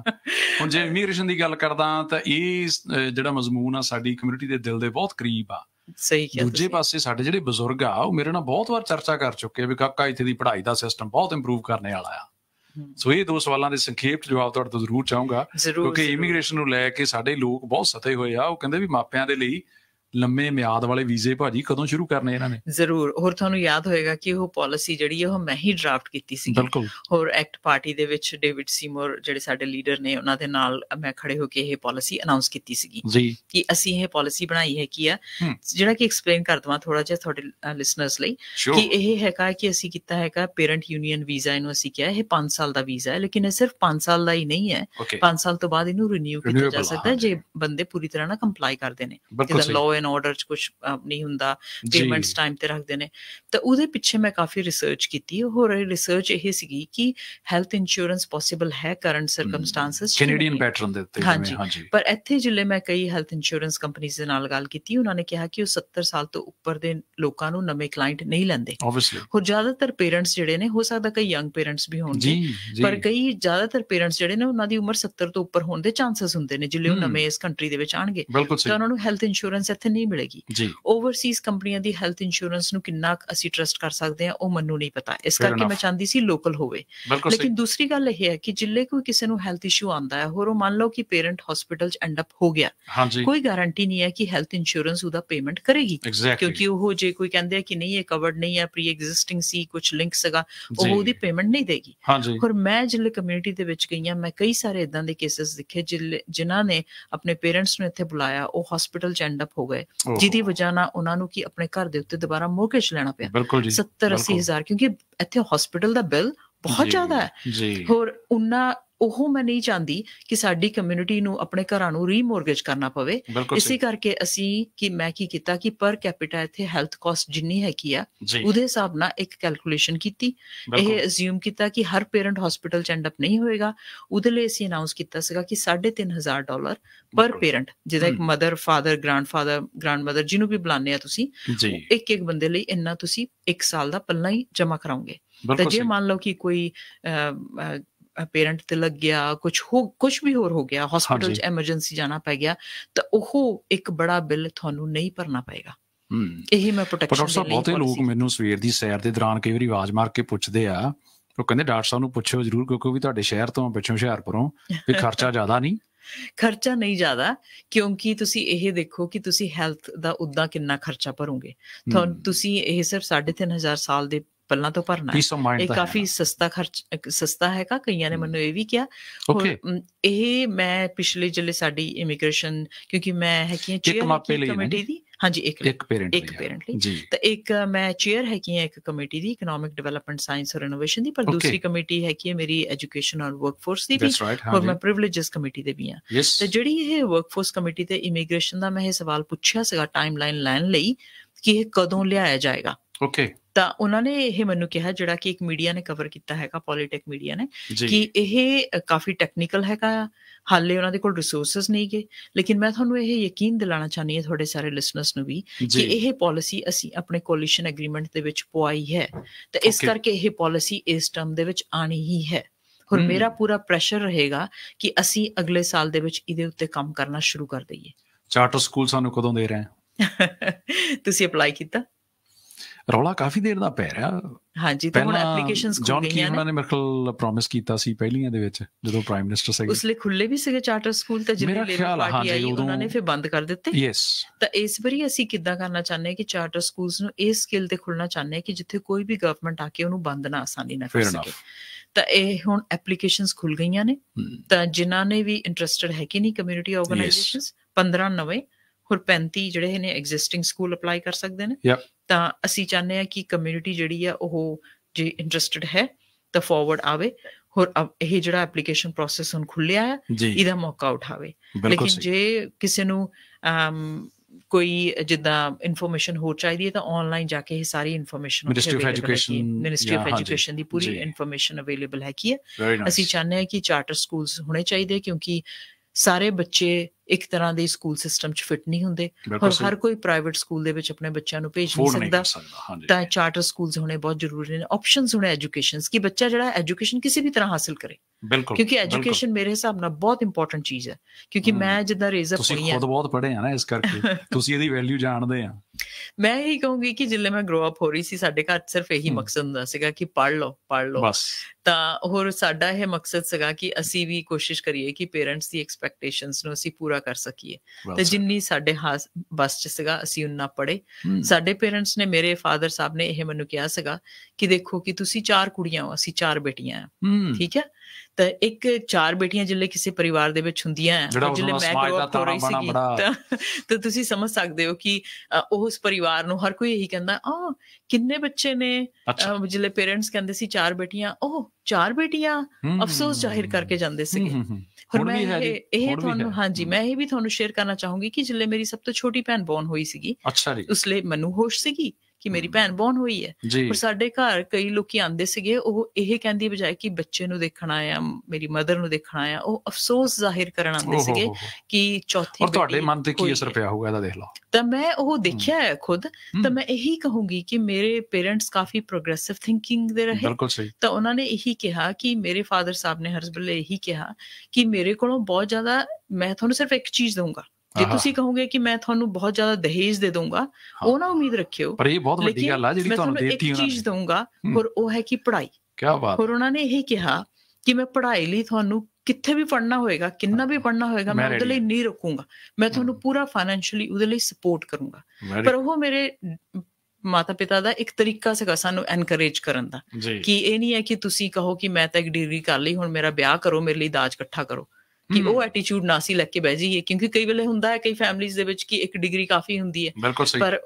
ਹੁਣ ਜੇ [LAUGHS] ਇਮੀਗ੍ਰੇਸ਼ਨ ਦੀ ਗੱਲ ਕਰਦਾ ਤਾਂ ਇਹ ਜਿਹੜਾ ਮਜ਼ਮੂਨ ਆ ਸਾਡੀ ਕਮਿਊਨਿਟੀ ਦੇ ਦਿਲ ਦੇ ਬਹੁਤ ਕਰੀਬ ਆ ਸਹੀ ਕਿਹਾ ਦੂਜੇ ਪਾਸੇ ਸਾਡੇ ਜਿਹੜੇ ਬਜ਼ੁਰਗ ਆ ਉਹ ਮੇਰੇ ਨਾਲ ਬਹੁਤ ਵਾਰ ਚਰਚਾ ਕਰ ਚੁੱਕੇ ਆ ਵੀ ਕਾਕਾ ਇੱਥੇ ਦੀ ਪੜ੍ਹਾਈ ਦਾ ਸਿਸਟਮ ਬਹੁਤ ਇੰਪਰੂਵ ਕਰਨੇ ਵਾਲਾ ਆ ਸੋ ਇਹ ਦੋ ਸਵਾਲਾਂ ਦੇ ਸੰਖੇਪ ਜਵਾਬ ਤੁਹਾਡੇ ਤੋਂ ਜ਼ਰੂਰ ਚਾਹੂੰਗਾ ਕਿਉਂਕਿ ਇਮੀਗ੍ਰੇਸ਼ਨ ਨੂੰ ਲੈ ਕੇ ਸਾਡੇ ਲੋਕ ਬਹੁਤ ਸਤੇ ਹੋਏ ਆ ਉਹ ਕਹਿੰਦੇ ਵੀ ਮਾਪਿਆਂ ਦੇ ਲਈ ਲੰਮੇ ਮਿਆਦ ਵਾਲੇ ਵੀਜ਼ੇ ਭਾਜੀ ਕਦੋਂ ਸ਼ੁਰੂ ਕਰਨੇ ਇਹਨਾਂ ਨੇ ਜ਼ਰੂਰ ਹੋਰ ਤੁਹਾਨੂੰ ਯਾਦ ਹੋਏਗਾ ਕਿ ਉਹ ਪਾਲਿਸੀ ਜਿਹੜੀ ਉਹ ਮੈਂ ਹੀ ਡਰਾਫਟ ਕੀਤੀ ਸੀ ਹੋਰ ਐਕਟ ਪਾਰਟੀ ਦੇ ਵਿੱਚ ਡੇਵਿਡ ਸੀਮੋਰ ਜਿਹੜੇ ਸਾਡੇ ਲੀਡਰ ਨੇ ਉਹਨਾਂ ਦੇ ਨਾਲ ਮੈਂ ਖੜੇ ਹੋ ਕੇ ਇਹ ਪਾਲਿਸੀ ਅਨਾਉਂਸ ਕੀਤੀ ਸੀਗੀ ਜੀ ਕਿ ਅਸੀਂ ਇਹ ਪਾਲਿਸੀ ਬਣਾਈ ਹੈ ਕੀ ਆ ਜਿਹੜਾ ਕਿ ਐਕਸਪਲੇਨ ਕਰ ਦਵਾਂ ਥੋੜਾ ਜਿਹਾ ਤੁਹਾਡੇ ਲਿਸਨਰਸ ਲਈ ਕਿ ਇਹ ਹੈਗਾ ਕਿ ਅਸੀਂ ਕੀਤਾ ਹੈਗਾ ਪੇਰੈਂਟ ਯੂਨੀਅਨ ਵੀਜ਼ਾ ਇਹਨੂੰ ਅਸੀਂ ਕਿਹਾ ਇਹ 5 ਸਾਲ ਦਾ ਵੀਜ਼ਾ ਹੈ ਲੇਕਿਨ ਇਹ ਸਿਰਫ 5 ਸਾਲ ਦਾ ਹੀ ਨਹੀਂ ਹੈ 5 ਸਾਲ ਤੋਂ ਬਾਅਦ ਇਹਨੂੰ ਰੀਨਿਊ ਕੀਤਾ ਜਾ ਸਕਦਾ ਜੇ ਬੰਦੇ ਪੂਰੀ ਤਰ੍ਹਾਂ ਨਾਲ ਕੰਪਲਾਈ ਕਰਦੇ ਨੇ ਦਾ ਲਾਅ ਐਂਡ ਆਰਡਰ ਚ ਕੁਝ ਨਹੀਂ ਹੁੰਦਾ ਪੇਮੈਂਟਸ ਟਾਈਮ ਤੇ ਰੱਖਦੇ ਨੇ ਤਾਂ ਉਹਦੇ ਪਿੱਛੇ ਮੈਂ ਕਾਫੀ ਰਿਸਰਚ ਕੀਤੀ ਹੋਰ ਰਿਸਰਚ ਇਹ ਸੀਗੀ ਕਿ ਹੈਲਥ ਇੰਸ਼ੋਰੈਂਸ ਪੋਸੀਬਲ ਹੈ ਕਰੰਟ ਸਰਕਮਸਟੈਂਸਸ ਕੈਨੇਡੀਅਨ ਪੈਟਰਨ ਦੇ ਉੱਤੇ ਹਾਂਜੀ ਪਰ ਇੱਥੇ ਜਿੱਲੇ ਮੈਂ ਕਈ ਹੈਲਥ ਇੰਸ਼ੋਰੈਂਸ ਕੰਪਨੀਆਂ ਦੇ ਨਾਲ ਗੱਲ ਕੀਤੀ ਉਹਨਾਂ ਨੇ ਕਿਹਾ ਕਿ ਉਹ 70 ਸਾਲ ਤੋਂ ਉੱਪਰ ਦੇ ਲੋਕਾਂ ਨੂੰ ਨਵੇਂ ਕਲਾਇੰਟ ਨਹੀਂ ਲੈਂਦੇ ਹੋਰ ਜ਼ਿਆਦਾਤਰ ਪੇਰੈਂਟਸ ਜਿਹੜੇ ਨੇ ਹੋ ਸਕਦਾ ਕਈ ਯੰਗ ਪੇਰੈਂਟਸ ਵੀ ਹੋਣਗੇ ਪਰ ਕਈ ਜ਼ਿਆਦਾਤਰ ਪੇਰੈਂਟਸ ਜਿਹੜੇ ਨੇ ਉਹਨਾਂ ਦੀ ਉਮਰ 70 ਤੋਂ ਉੱਪਰ ਹੋਣ ਦੇ ਚਾਂਸਸ ਹੁੰਦੇ ਨੇ ਜਿੱਲੇ ਉਹ ਨਵੇਂ ਇਸ ਕੰਟਰੀ ਦੇ ਵਿੱਚ ਆਣਗੇ ਤਾਂ ਉਹਨਾਂ ਨੂੰ ਹੈਲਥ ਇੰਸ਼ੋਰੈਂਸ ਇੱਥੇ ਇੱਥੇ ਨਹੀਂ ਮਿਲੇਗੀ ਓਵਰਸੀਜ਼ ਕੰਪਨੀਆਂ ਦੀ ਹੈਲਥ ਇੰਸ਼ੋਰੈਂਸ ਨੂੰ ਕਿੰਨਾ ਅਸੀਂ ਟਰਸਟ ਕਰ ਸਕਦੇ ਹਾਂ ਉਹ ਮੈਨੂੰ ਨਹੀਂ ਪਤਾ ਇਸ ਕਰਕੇ ਮੈਂ ਚਾਹੁੰਦੀ ਸੀ ਲੋਕਲ ਹੋਵੇ ਲੇਕਿਨ ਦੂਸਰੀ ਗੱਲ ਇਹ ਹੈ ਕਿ ਜਿੱਲੇ ਕੋਈ ਕਿਸੇ ਨੂੰ ਹੈਲਥ ਇਸ਼ੂ ਆਂਦਾ ਹੈ ਹੋਰ ਉਹ ਮੰਨ ਲਓ ਕਿ ਪੇਰੈਂਟ ਹਸਪੀਟਲ 'ਚ ਐਂਡ ਅਪ ਹੋ ਗਿਆ ਕੋਈ ਗਾਰੰਟੀ ਨਹੀਂ ਹੈ ਕਿ ਹੈਲਥ ਇੰਸ਼ੋਰੈਂਸ ਉਹਦਾ ਪੇਮੈਂਟ ਕਰੇਗੀ ਕਿਉਂਕਿ ਉਹ ਜੇ ਕੋਈ ਕਹਿੰਦੇ ਆ ਕਿ ਨਹੀਂ ਇਹ ਕਵਰਡ ਨਹੀਂ ਹੈ ਪ੍ਰੀ ਐਗਜ਼ਿਸਟਿੰਗ ਸੀ ਕੁਝ ਲਿੰਕ ਸਗਾ ਉਹ ਉਹਦੀ ਪੇਮੈਂਟ ਨਹੀਂ ਦੇਗੀ ਹੋਰ ਮੈਂ ਜਿੱਲੇ ਕਮਿਊਨਿਟੀ ਦੇ ਵਿੱਚ ਗਈਆਂ ਮੈਂ ਕਈ ਸਾਰੇ ਇਦਾਂ ਦੇ ਕੇਸਸ ਦੇਖੇ ਜਿਨ੍ਹਾਂ ਨੇ ਆਪਣੇ ਪੇਰੈਂਟਸ ਨੂੰ ਇੱਥੇ ਬੁਲਾਇਆ ਉਹ ਹਸਪੀਟਲ 'ਚ ਐਂਡ ਅਪ ਹੋ ਗਏ ਹੋਏ ਜਿਹਦੀ ਵਜ੍ਹਾ ਨਾਲ ਉਹਨਾਂ ਨੂੰ ਕੀ ਆਪਣੇ ਘਰ ਦੇ ਉੱਤੇ ਦੁਬਾਰਾ ਮੋਰਗੇਜ ਲੈਣਾ ਪਿਆ 70 80000 ਕਿਉਂਕਿ ਇੱਥੇ ਹਸਪੀਟਲ ਦਾ ਬਿੱਲ ਬਹੁਤ ਜ਼ਿਆਦਾ ਹੈ ਜੀ ਹੋਰ ਉਹਨਾਂ ਉਹ ਮੈਂ ਨਹੀਂ ਚਾਹੁੰਦੀ ਕਿ ਸਾਡੀ ਕਮਿਊਨਿਟੀ ਨੂੰ ਆਪਣੇ ਘਰਾਂ ਨੂੰ ਰੀਮੋਰਗੇਜ ਕਰਨਾ ਪਵੇ ਇਸੇ ਕਰਕੇ ਅਸੀਂ ਕਿ ਮੈਂ ਕੀ ਕੀਤਾ ਕਿ ਪਰ ਕੈਪੀਟਾ ਇੱਥੇ ਹੈਲਥ ਕਾਸਟ ਜਿੰਨੀ ਹੈ ਕੀ ਆ ਉਹਦੇ ਹਿਸਾਬ ਨਾਲ ਇੱਕ ਕੈਲਕੂਲੇਸ਼ਨ ਕੀਤੀ ਇਹ ਅਸਿਊਮ ਕੀਤਾ ਕਿ ਹਰ ਪੇਰੈਂਟ ਹਸਪੀਟਲ ਚ ਐਂਡ ਅਪ ਨਹੀਂ ਹੋਏਗਾ ਉਹਦੇ ਲਈ ਅਸੀਂ ਅਨਾਉਂਸ ਕੀਤਾ ਸੀਗਾ ਕਿ 3500 ਡਾਲਰ ਪਰ ਪੇਰੈਂਟ ਜਿਹਦਾ ਇੱਕ ਮਦਰ ਫਾਦਰ ਗ੍ਰੈਂਡਫਾਦਰ ਗ੍ਰੈਂਡਮਦਰ ਜਿਹਨੂੰ ਵੀ ਬੁਲਾਣੇ ਆ ਤੁਸੀਂ ਇੱਕ ਇੱਕ ਬੰਦੇ ਲਈ ਇੰਨਾ ਤੁਸੀਂ 1 ਸਾਲ ਦਾ ਪੱਲਾ ਹੀ ਜਮ੍ਹਾਂ ਕਰਾਉਂਗੇ ਤਾਂ ਜੇ ਮੰਨ ਲਓ ਕਿ ਕੋਈ ਪੇਰੈਂਟ ਤੇ ਲੱਗ ਗਿਆ ਕੁਝ ਹੋ ਕੁਝ ਵੀ ਹੋਰ ਹੋ ਗਿਆ ਹਸਪੀਟਲ ਚ ਐਮਰਜੈਂਸੀ ਜਾਣਾ ਪੈ ਗਿਆ ਤਾਂ ਉਹ ਇੱਕ ਬੜਾ ਬਿੱਲ ਤੁਹਾਨੂੰ ਨਹੀਂ ਭਰਨਾ ਪਏਗਾ ਇਹੀ ਮੈਂ ਪ੍ਰੋਟੈਕਸ਼ਨ ਦੇ ਲਈ ਬਹੁਤੇ ਲੋਕ ਮੈਨੂੰ ਸਵੇਰ ਦੀ ਸੈਰ ਦੇ ਦੌਰਾਨ ਕਈ ਵਾਰੀ ਆਵਾਜ਼ ਮਾਰ ਕੇ ਪੁੱਛਦੇ ਆ ਉਹ ਕਹਿੰਦੇ ਡਾਕਟਰ ਸਾਹਿਬ ਨੂੰ ਪੁੱਛਿਓ ਜ਼ਰੂਰ ਕਿਉਂਕਿ ਉਹ ਵੀ ਤੁਹਾਡੇ ਸ਼ਹਿਰ ਤੋਂ ਪਿੱਛੋਂ ਹੁਸ਼ਿਆਰਪੁਰੋਂ ਵੀ ਖਰਚਾ [LAUGHS] ਜ਼ਿਆਦਾ ਨਹੀਂ ਖਰਚਾ ਨਹੀਂ ਜ਼ਿਆਦਾ ਕਿਉਂਕਿ ਤੁਸੀਂ ਇਹ ਦੇਖੋ ਕਿ ਤੁਸੀਂ ਹੈਲਥ ਦਾ ਉਦਾਂ ਕਿੰਨਾ ਖਰਚਾ ਭਰੋਗੇ ਤੁਹਾਨੂੰ ਤੁਸੀਂ ਇਹ ਸਿਰਫ 3500 ਸਾਲ ਦੇ ਪੱਲਾਂ ਤੋਂ ਭਰਨਾ ਹੈ ਇਹ ਕਾਫੀ ਸਸਤਾ ਖਰਚ ਸਸਤਾ ਹੈਗਾ ਕਈਆਂ ਨੇ ਮੈਨੂੰ ਇਹ ਵੀ ਕਿਹਾ ਇਹ ਮੈਂ ਪਿਛਲੇ ਜਿਲੇ ਸਾਡੀ ਇਮੀਗ੍ਰੇਸ਼ਨ ਕਿਉਂਕਿ ਮੈਂ ਹੈ ਕਿ ਚੇਅਰ ਕਮੇਟੀ ਦੀ ਹਾਂਜੀ ਇੱਕ ਇੱਕ ਪੇਰੈਂਟ ਇੱਕ ਪੇਰੈਂਟ ਲਈ ਤਾਂ ਇੱਕ ਮੈਂ ਚੇਅਰ ਹੈ ਕਿ ਇੱਕ ਕਮੇਟੀ ਦੀ ਇਕਨੋਮਿਕ ਡਿਵੈਲਪਮੈਂਟ ਸਾਇੰਸ ਔਰ ਇਨੋਵੇਸ਼ਨ ਦੀ ਪਰ ਦੂਸਰੀ ਕਮੇਟੀ ਹੈ ਕਿ ਮੇਰੀ ਐਜੂਕੇਸ਼ਨ ਔਰ ਵਰਕਫੋਰਸ ਦੀ ਵੀ ਔਰ ਮੈਂ ਪ੍ਰਿਵਿਲੇਜਸ ਕਮੇਟੀ ਦੇ ਵੀ ਆ ਤੇ ਜਿਹੜੀ ਇਹ ਵਰਕਫੋਰਸ ਕਮੇਟੀ ਤੇ ਇਮੀਗ੍ਰੇਸ਼ਨ ਦਾ ਮੈਂ ਇਹ ਸਵਾਲ ਪੁੱਛਿਆ ਸੀਗਾ ਟਾਈਮਲਾਈਨ ਲੈਣ ਲਈ ਕਿ ਇਹ ਕਦੋਂ ਲਿਆਇਆ ਜਾਏਗਾ ਓਕੇ ਤਾਂ ਉਹਨਾਂ ਨੇ ਇਹ ਮੈਨੂੰ ਕਿਹਾ ਜਿਹੜਾ ਕਿ ਇੱਕ ਮੀਡੀਆ ਨੇ ਕਵਰ ਕੀਤਾ ਹੈਗਾ ਪੋਲਿਟਿਕ ਮੀਡੀਆ ਨੇ ਕਿ ਇਹ ਕਾਫੀ ਟੈਕਨੀਕਲ ਹੈਗਾ ਹਾਲੇ ਉਹਨਾਂ ਦੇ ਕੋਲ ਰਿਸੋਰਸਸ ਨਹੀਂ ਗਏ ਲੇਕਿਨ ਮੈਂ ਤੁਹਾਨੂੰ ਇਹ ਯਕੀਨ ਦਿਲਾਣਾ ਚਾਹਨੀ ਹੈ ਤੁਹਾਡੇ ਸਾਰੇ ਲਿਸਨਰਸ ਨੂੰ ਵੀ ਕਿ ਇਹ ਪਾਲਿਸੀ ਅਸੀਂ ਆਪਣੇ ਕੋਲੀਸ਼ਨ ਐਗਰੀਮੈਂਟ ਦੇ ਵਿੱਚ ਪੁਆਈ ਹੈ ਤਾਂ ਇਸ ਕਰਕੇ ਇਹ ਪਾਲਿਸੀ ਇਸ ਟਰਮ ਦੇ ਵਿੱਚ ਆਣੀ ਹੀ ਹੈ ਹੁਣ ਮੇਰਾ ਪੂਰਾ ਪ੍ਰੈਸ਼ਰ ਰਹੇਗਾ ਕਿ ਅਸੀਂ ਅਗਲੇ ਸਾਲ ਦੇ ਵਿੱਚ ਇਹਦੇ ਉੱਤੇ ਕੰਮ ਕਰਨਾ ਸ਼ੁਰੂ ਕਰ ਦਈਏ ਚਾਰਟਰ ਸਕੂਲ ਸਾਨੂੰ ਕਦੋਂ ਦੇ ਰਹੇ [LAUGHS] ਤੁਸੀਂ ਅਪਲਾਈ ਕੀਤਾ ਰੌਲਾ ਕਾਫੀ ਦੇਰ ਦਾ ਪੈ ਰਿਹਾ ਹਾਂਜੀ ਤੇ ਹੁਣ ਐਪਲੀਕੇਸ਼ਨਸ ਖੁੱਲ ਗਈਆਂ ਨੇ ਜੌਨ ਕੀਮਨ ਨੇ ਮਿਰਕਲ ਪ੍ਰੋਮਿਸ ਕੀਤਾ ਸੀ ਪਹਿਲੀਆਂ ਦੇ ਵਿੱਚ ਜਦੋਂ ਪ੍ਰਾਈਮ ਮਿਨਿਸਟਰ ਸੀ ਉਸ ਲਈ ਖੁੱਲੇ ਵੀ ਸੀਗੇ ਚਾਰਟਰ ਸਕੂਲ ਤੇ ਜਿਹੜੇ ਲੇਬਰ ਪਾਰਟੀ ਆਈ ਉਹਨਾਂ ਨੇ ਫਿਰ ਬੰਦ ਕਰ ਦਿੱਤੇ ਯੈਸ ਤਾਂ ਇਸ ਵਾਰੀ ਅਸੀਂ ਕਿੱਦਾਂ ਕਰਨਾ ਚਾਹੁੰਦੇ ਹਾਂ ਕਿ ਚਾਰਟਰ ਸਕੂਲਸ ਨੂੰ ਇਸ ਸਕਿੱਲ ਤੇ ਖੁੱਲਣਾ ਚਾਹੁੰਦੇ ਹਾਂ ਕਿ ਜਿੱਥੇ ਕੋਈ ਵੀ ਗਵਰਨਮੈਂਟ ਆ ਕੇ ਉਹਨੂੰ ਬੰਦ ਨਾ ਆਸਾਨੀ ਨਾਲ ਕਰ ਸਕੇ ਤਾਂ ਇਹ ਹੁਣ ਐਪਲੀਕੇਸ਼ਨਸ ਖੁੱਲ ਗਈਆਂ ਨੇ ਤਾਂ ਜਿਨ੍ਹਾਂ ਨੇ ਵੀ ਇੰਟਰਸਟਡ ਹੈ ਕਿ ਨਹੀਂ ਕਮਿਊਨਿਟੀ ਆਰਗੇਨਾਈਜੇਸ਼ਨਸ 15 ਨਵੇਂ ਹੋਰ 35 ਜਿਹੜੇ ਨੇ ਐਗਜ਼ਿਸਟਿੰਗ ਸਕੂਲ ਅਪਲਾਈ ਕਰ ਸਕਦੇ ਨੇ ਤਾਂ ਅਸੀਂ ਚਾਹੁੰਦੇ ਆ ਕਿ ਕਮਿਊਨਿਟੀ ਜਿਹੜੀ ਆ ਉਹ ਜੇ ਇੰਟਰਸਟਿਡ ਹੈ ਤਾਂ ਫਾਰਵਰਡ ਆਵੇ ਹੋਰ ਇਹ ਜਿਹੜਾ ਐਪਲੀਕੇਸ਼ਨ ਪ੍ਰੋਸੈਸ ਹੁਣ ਖੁੱਲਿਆ ਹੈ ਇਹਦਾ ਮੌਕਾ ਉਠਾਵੇ ਲੇਕਿਨ ਜੇ ਕਿਸੇ ਨੂੰ ਕੋਈ ਜਿੱਦਾਂ ਇਨਫੋਰਮੇਸ਼ਨ ਹੋਰ ਚਾਹੀਦੀ ਹੈ ਤਾਂ ਆਨਲਾਈਨ ਜਾ ਕੇ ਇਹ ਸਾਰੀ information ministry of education ministry of education ਦੀ ਪੂਰੀ ਇਨਫੋਰਮੇਸ਼ਨ ਅਵੇਲੇਬਲ ਹੈ ਕੀ ਅਸੀਂ ਚਾਹੁੰਦੇ ਹਾਂ ਕਿ ਚਾਰਟਰ ਸਕੂਲਸ ਹੋਣੇ ਚਾਹੀਦੇ ਕਿਉਂਕਿ ਸਾਰੇ ਬੱਚੇ ਇੱਕ ਤਰ੍ਹਾਂ ਦੇ ਸਕੂਲ ਸਿਸਟਮ 'ਚ ਫਿੱਟ ਨਹੀਂ ਹੁੰਦੇ ਔਰ ਹਰ ਕੋਈ ਪ੍ਰਾਈਵੇਟ ਸਕੂਲ ਦੇ ਵਿੱਚ ਆਪਣੇ ਬੱਚਿਆਂ ਨੂੰ ਭੇਜ ਨਹੀਂ ਸਕਦਾ ਤਾਂ ਚਾਰਟਰ ਸਕੂਲਸ ਹੋਣੇ ਬਹੁਤ ਜ਼ਰੂਰੀ ਨੇ ਆਪਸ਼ਨਸ ਹੋਣੇ ਐਜੂਕੇਸ਼ਨਸ ਕਿ ਬੱਚਾ ਜਿਹੜਾ ਐਜੂਕੇਸ਼ਨ ਕਿਸੇ ਵੀ ਤਰ੍ਹਾਂ ਹਾਸਲ ਕਰੇ ਬਿਲਕੁਲ ਕਿਉਂਕਿ ਐਜੂਕੇਸ਼ਨ ਮੇਰੇ ਹਿਸਾਬ ਨਾਲ ਬਹੁਤ ਇੰਪੋਰਟੈਂਟ ਚੀਜ਼ ਹੈ ਕਿਉਂਕਿ ਮੈਂ ਜਿੱਦਾਂ ਰੇਜ਼ ਅਪ ਹੋਈ ਹਾਂ ਤੁਸੀਂ ਖੁਦ ਬਹੁਤ ਪੜ੍ਹੇ ਆ ਨਾ ਇਸ ਕਰਕੇ [LAUGHS] ਤੁਸੀਂ ਇਹਦੀ ਵੈਲਿਊ ਜਾਣਦੇ ਆ ਮੈਂ ਇਹੀ ਕਹੂੰਗੀ ਕਿ ਜਿੱਲੇ ਮੈਂ ਗਰੋ ਅਪ ਹੋ ਰਹੀ ਸੀ ਸਾਡੇ ਘਰ ਸਿਰਫ ਇਹੀ ਮਕਸਦ ਹੁੰਦਾ ਸੀਗਾ ਕਿ ਪੜ ਲਓ ਪੜ ਲਓ ਬਸ ਤਾਂ ਹੋਰ ਸਾਡਾ ਇਹ ਮਕਸਦ ਸੀਗਾ ਕਿ ਅਸੀਂ ਵੀ ਕੋਸ਼ਿਸ਼ ਕਰੀਏ ਕਿ ਪੇਰੈਂਟਸ ਦੀ ਐਕਸਪੈਕਟੇਸ਼ਨਸ ਨੂੰ ਅਸੀਂ ਪੂਰ ਪੂਰਾ ਕਰ ਸਕੀਏ ਤੇ ਜਿੰਨੀ ਸਾਡੇ ਬਸ ਚ ਸੀਗਾ ਅਸੀਂ ਉਹਨਾਂ ਪੜੇ ਸਾਡੇ ਪੇਰੈਂਟਸ ਨੇ ਮੇਰੇ ਫਾਦਰ ਸਾਹਿਬ ਨੇ ਇਹ ਮੈਨੂੰ ਕਿਹਾ ਸੀਗਾ ਕਿ ਦੇਖੋ ਕਿ ਤੁਸੀਂ ਚਾਰ ਕੁੜੀਆਂ ਹੋ ਅਸੀਂ ਚਾਰ ਬੇਟੀਆਂ ਆ ਠੀਕ ਹੈ ਤਾਂ ਇੱਕ ਚਾਰ ਬੇਟੀਆਂ ਜਿੱਲੇ ਕਿਸੇ ਪਰਿਵਾਰ ਦੇ ਵਿੱਚ ਹੁੰਦੀਆਂ ਆ ਜਿੱਲੇ ਮੈਂ ਗਰੋ ਅਪ ਹੋ ਰਹੀ ਸੀ ਤਾਂ ਤੁਸੀਂ ਸਮਝ ਸਕਦੇ ਹੋ ਕਿ ਉਸ ਪਰਿਵਾਰ ਨੂੰ ਹਰ ਕੋਈ ਇਹੀ ਕਹਿੰਦਾ ਆ ਕਿੰਨੇ ਬੱਚੇ ਨੇ ਜਿੱਲੇ ਪੇਰੈਂਟਸ ਕਹਿੰਦੇ ਸੀ ਚਾਰ ਬੇਟੀਆਂ ਉਹ ਚਾਰ ਬੇਟੀਆਂ ਅਫਸੋਸ ਜ਼ਾਹਿਰ ਕਰਕੇ ਜਾਂਦੇ ਸੀਗੇ ਹੁਣ ਮੈਂ ਇਹ ਇਹ ਤੁਹਾਨੂੰ ਹਾਂਜੀ ਮੈਂ ਇਹ ਵੀ ਤੁਹਾਨੂੰ ਸ਼ੇਅਰ ਕਰਨਾ ਚਾਹੂੰਗੀ ਕਿ ਜਿੱਲੇ ਮੇਰੀ ਸਭ ਤੋਂ ਛੋਟੀ ਭੈਣ ਬੌਨ ਹੋਈ ਸੀਗੀ ਅੱਛਾ ਉਸ ਲਈ ਮਨੂ ਹੋਸ਼ ਸੀਗੀ ਕਿ ਮੇਰੀ ਭੈਣ ਬੌਨ ਹੋਈ ਹੈ ਪਰ ਸਾਡੇ ਘਰ ਕਈ ਲੋਕੀ ਆਂਦੇ ਸੀਗੇ ਉਹ ਇਹ ਕਹਿੰਦੀ ਬਜਾਏ ਕਿ ਬੱਚੇ ਨੂੰ ਦੇਖਣਾ ਆ ਮੇਰੀ ਮਦਰ ਨੂੰ ਦੇਖਣਾ ਆ ਉਹ ਅਫਸੋਸ ਜ਼ਾਹਿਰ ਕਰਨ ਆਂਦੇ ਸੀਗੇ ਕਿ ਚੌਥੀ ਬੇਟੀ ਤੁਹਾਡੇ ਮਨ ਤੇ ਕੀ ਅਸਰ ਪਿਆ ਹੋਊਗਾ ਇਹਦਾ ਦੇਖ ਲਓ ਤਾਂ ਮੈਂ ਉਹ ਦੇਖਿਆ ਖੁਦ ਤਾਂ ਮੈਂ ਇਹੀ ਕਹੂੰਗੀ ਕਿ ਮੇਰੇ ਪੇਰੈਂਟਸ ਕਾਫੀ ਪ੍ਰੋਗਰੈਸਿਵ ਥਿੰਕਿੰਗ ਦੇ ਰਹੇ ਤਾਂ ਉਹਨਾਂ ਨੇ ਇਹੀ ਕਿਹਾ ਕਿ ਮੇਰੇ ਫਾਦਰ ਸਾਹਿਬ ਨੇ ਹਰਜ਼ਬਲੇ ਇਹੀ ਕਿਹਾ ਕਿ ਮੇਰੇ ਕੋਲੋਂ ਬਹੁਤ ਜ਼ਿਆਦਾ ਮੈਂ ਤੁਹਾਨੂੰ ਸਿਰਫ ਇੱਕ ਚੀਜ਼ ਦਊਂਗਾ ਜੇ ਤੁਸੀਂ ਕਹੋਗੇ ਕਿ ਮੈਂ ਤੁਹਾਨੂੰ ਬਹੁਤ ਜ਼ਿਆਦਾ ਦਹੇਜ ਦੇ ਦੂੰਗਾ ਉਹ ਨਾ ਉਮੀਦ ਰੱਖਿਓ ਪਰ ਇਹ ਬਹੁਤ ਵੱਡੀ ਗੱਲ ਆ ਜਿਹੜੀ ਤੁਹਾਨੂੰ ਦੇਤੀ ਉਹਨਾਂ ਨੇ ਚੀਜ਼ ਦਊਂਗਾ ਪਰ ਉਹ ਹੈ ਕਿ ਪੜ੍ਹਾਈ ਕੀ ਬਾਤ ਹੋਰ ਉਹਨਾਂ ਨੇ ਇਹ ਕਿਹਾ ਕਿ ਮੈਂ ਪੜ੍ਹਾਈ ਲਈ ਤੁਹਾਨੂੰ ਕਿੱਥੇ ਵੀ ਪੜਨਾ ਹੋਏਗਾ ਕਿੰਨਾ ਵੀ ਪੜਨਾ ਹੋਏਗਾ ਮੈਂ ਉਹਦੇ ਲਈ ਨਹੀਂ ਰੁਕੂੰਗਾ ਮੈਂ ਤੁਹਾਨੂੰ ਪੂਰਾ ਫਾਈਨੈਂਸ਼ੀਅਲੀ ਉਹਦੇ ਲਈ ਸਪੋਰਟ ਕਰੂੰਗਾ ਪਰ ਉਹ ਮੇਰੇ ਮਾਤਾ ਪਿਤਾ ਦਾ ਇੱਕ ਤਰੀਕਾ ਸੀਗਾ ਸਾਨੂੰ ਐਨਕਰੇਜ ਕਰਨ ਦਾ ਕਿ ਇਹ ਨਹੀਂ ਹੈ ਕਿ ਤੁਸੀਂ ਕਹੋ ਕਿ ਮੈਂ ਤਾਂ ਇੱਕ ਡਿਗਰੀ ਕਰ ਲਈ ਹੁਣ ਮੇਰਾ ਵਿਆਹ ਕਰੋ ਮੇਰੇ ਲਈ ਦਾਜ ਇਕੱਠਾ ਕਰੋ ਕਿ ਉਹ ਐਟੀਟਿਊਡ ਨਾ ਸੀ ਲੈ ਕੇ ਬਹਿ ਕਿਉਂਕਿ ਕਈ ਵੇਲੇ ਹੁੰਦਾ ਹੈ ਕਈ ਫੈਮਲੀਆਂ ਦੇ ਵਿੱਚ ਕਿ ਇੱਕ ਡਿਗਰੀ ਕਾਫੀ ਹੁੰਦੀ ਹੈ ਪਰ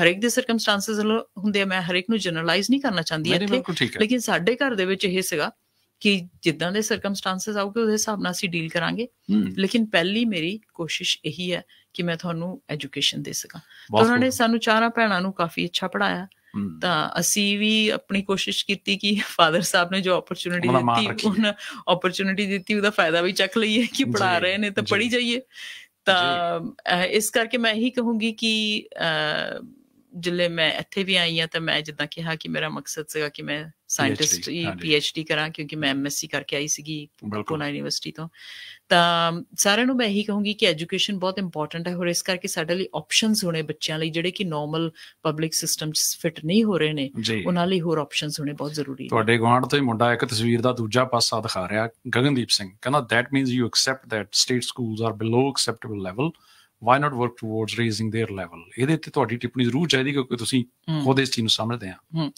ਹਰੇਕ ਦੇ ਸਰਕਮਸਟੈਂਸਸ ਹੁੰਦੇ ਆ ਮੈਂ ਹਰੇਕ ਨੂੰ ਜਨਰਲਾਈਜ਼ ਨਹੀਂ ਕਰਨਾ ਚਾਹੁੰਦੀ ਇੱਥੇ ਲੇਕਿਨ ਸਾਡੇ ਘਰ ਦੇ ਵਿੱਚ ਇਹ ਸੀਗਾ ਕਿ ਜਿੱਦਾਂ ਦੇ ਸਰਕਮਸਟੈਂਸਸ ਆਉਗੇ ਉਹਦੇ ਹਿਸਾਬ ਨਾਲ ਅਸੀਂ ਡੀਲ ਕਰਾਂਗੇ ਲੇਕਿਨ ਪਹਿਲੀ ਮੇਰੀ ਕੋਸ਼ਿਸ਼ ਇਹੀ ਹੈ ਕਿ ਮੈਂ ਤੁਹਾਨੂੰ ਐਜੂਕੇਸ਼ਨ ਦੇ ਸਕਾਂ ਤਾਂ ਉਹਨਾਂ ਨੇ ਸਾਨੂੰ ਚਾਰਾਂ ਭੈਣਾਂ ਨੂੰ ਕਾਫੀ ਅੱਛਾ ਪੜਾਇਆ ਤਾਂ ਅਸੀਂ ਵੀ ਆਪਣੀ ਕੋਸ਼ਿਸ਼ ਕੀਤੀ ਕਿ ਫਾਦਰ ਸਾਹਿਬ ਨੇ ਜੋ ਓਪਰਚ्युनिटी ਦਿੱਤੀ ਉਹਨਾਂ ਓਪਰਚ्युनिटी ਦਿੱਤੀ ਉਹਦਾ ਫਾਇਦਾ ਵੀ ਚੱਕ ਲਈਏ ਕਿ ਪੜਾ ਰਹੇ ਨੇ ਤਾਂ ਪੜੀ ਜਾਈਏ ਤਾਂ ਇਸ ਕਰਕੇ ਮੈਂ ਇਹੀ ਕਹੂੰਗੀ ਕਿ ਜਿੱਲੇ ਮੈਂ ਇੱਥੇ ਵੀ ਆਈ ਆ ਤਾਂ ਮੈਂ ਜਿੱਦਾਂ ਕਿਹਾ ਕਿ ਮੇਰਾ ਮਕਸਦ ਸੀਗਾ ਕਿ ਮੈਂ ਸਾਇੰਟਿਸਟ ਹੀ ਪੀਐਚਡੀ ਕਰਾਂ ਕਿਉਂਕਿ ਮੈਂ ਐਮਐਸਸੀ ਕਰਕੇ ਆਈ ਸੀਗੀ ਕੋਨਾ ਯੂਨੀਵਰਸਿਟੀ ਤੋਂ ਤਾਂ ਸਾਰਿਆਂ ਨੂੰ ਮੈਂ ਇਹੀ ਕਹੂੰਗੀ ਕਿ ਐਜੂਕੇਸ਼ਨ ਬਹੁਤ ਇੰਪੋਰਟੈਂਟ ਹੈ ਹੋਰ ਇਸ ਕਰਕੇ ਸਾਡੇ ਲਈ ਆਪਸ਼ਨਸ ਹੋਣੇ ਬੱਚਿਆਂ ਲਈ ਜਿਹੜੇ ਕਿ ਨਾਰਮਲ ਪਬਲਿਕ ਸਿਸਟਮ 'ਚ ਫਿੱਟ ਨਹੀਂ ਹੋ ਰਹੇ ਨੇ ਉਹਨਾਂ ਲਈ ਹੋਰ ਆਪਸ਼ਨਸ ਹੋਣੇ ਬਹੁਤ ਜ਼ਰੂਰੀ ਨੇ ਤੁਹਾਡੇ ਗਵਾਂਢ ਤੋਂ ਹੀ ਮੁੰਡਾ ਇੱਕ ਤਸਵੀਰ ਦਾ ਦੂਜਾ ਪਾਸਾ ਦਿਖਾ ਰਿਹਾ ਗਗਨਦੀਪ ਸਿੰਘ ਕਹਿੰਦਾ that means you accept that state schools are below acceptable level why not work towards raising their level ਇਹਦੇ ਤੇ ਤੁਹਾਡੀ ਟਿੱਪਣੀ ਜ਼ਰੂਰ ਚਾਹੀਦੀ ਕਿਉਂਕਿ ਤੁਸੀਂ ਖੁਦ ਇਸ ਚੀਜ਼ ਨੂੰ ਸਮਝਦੇ ਆ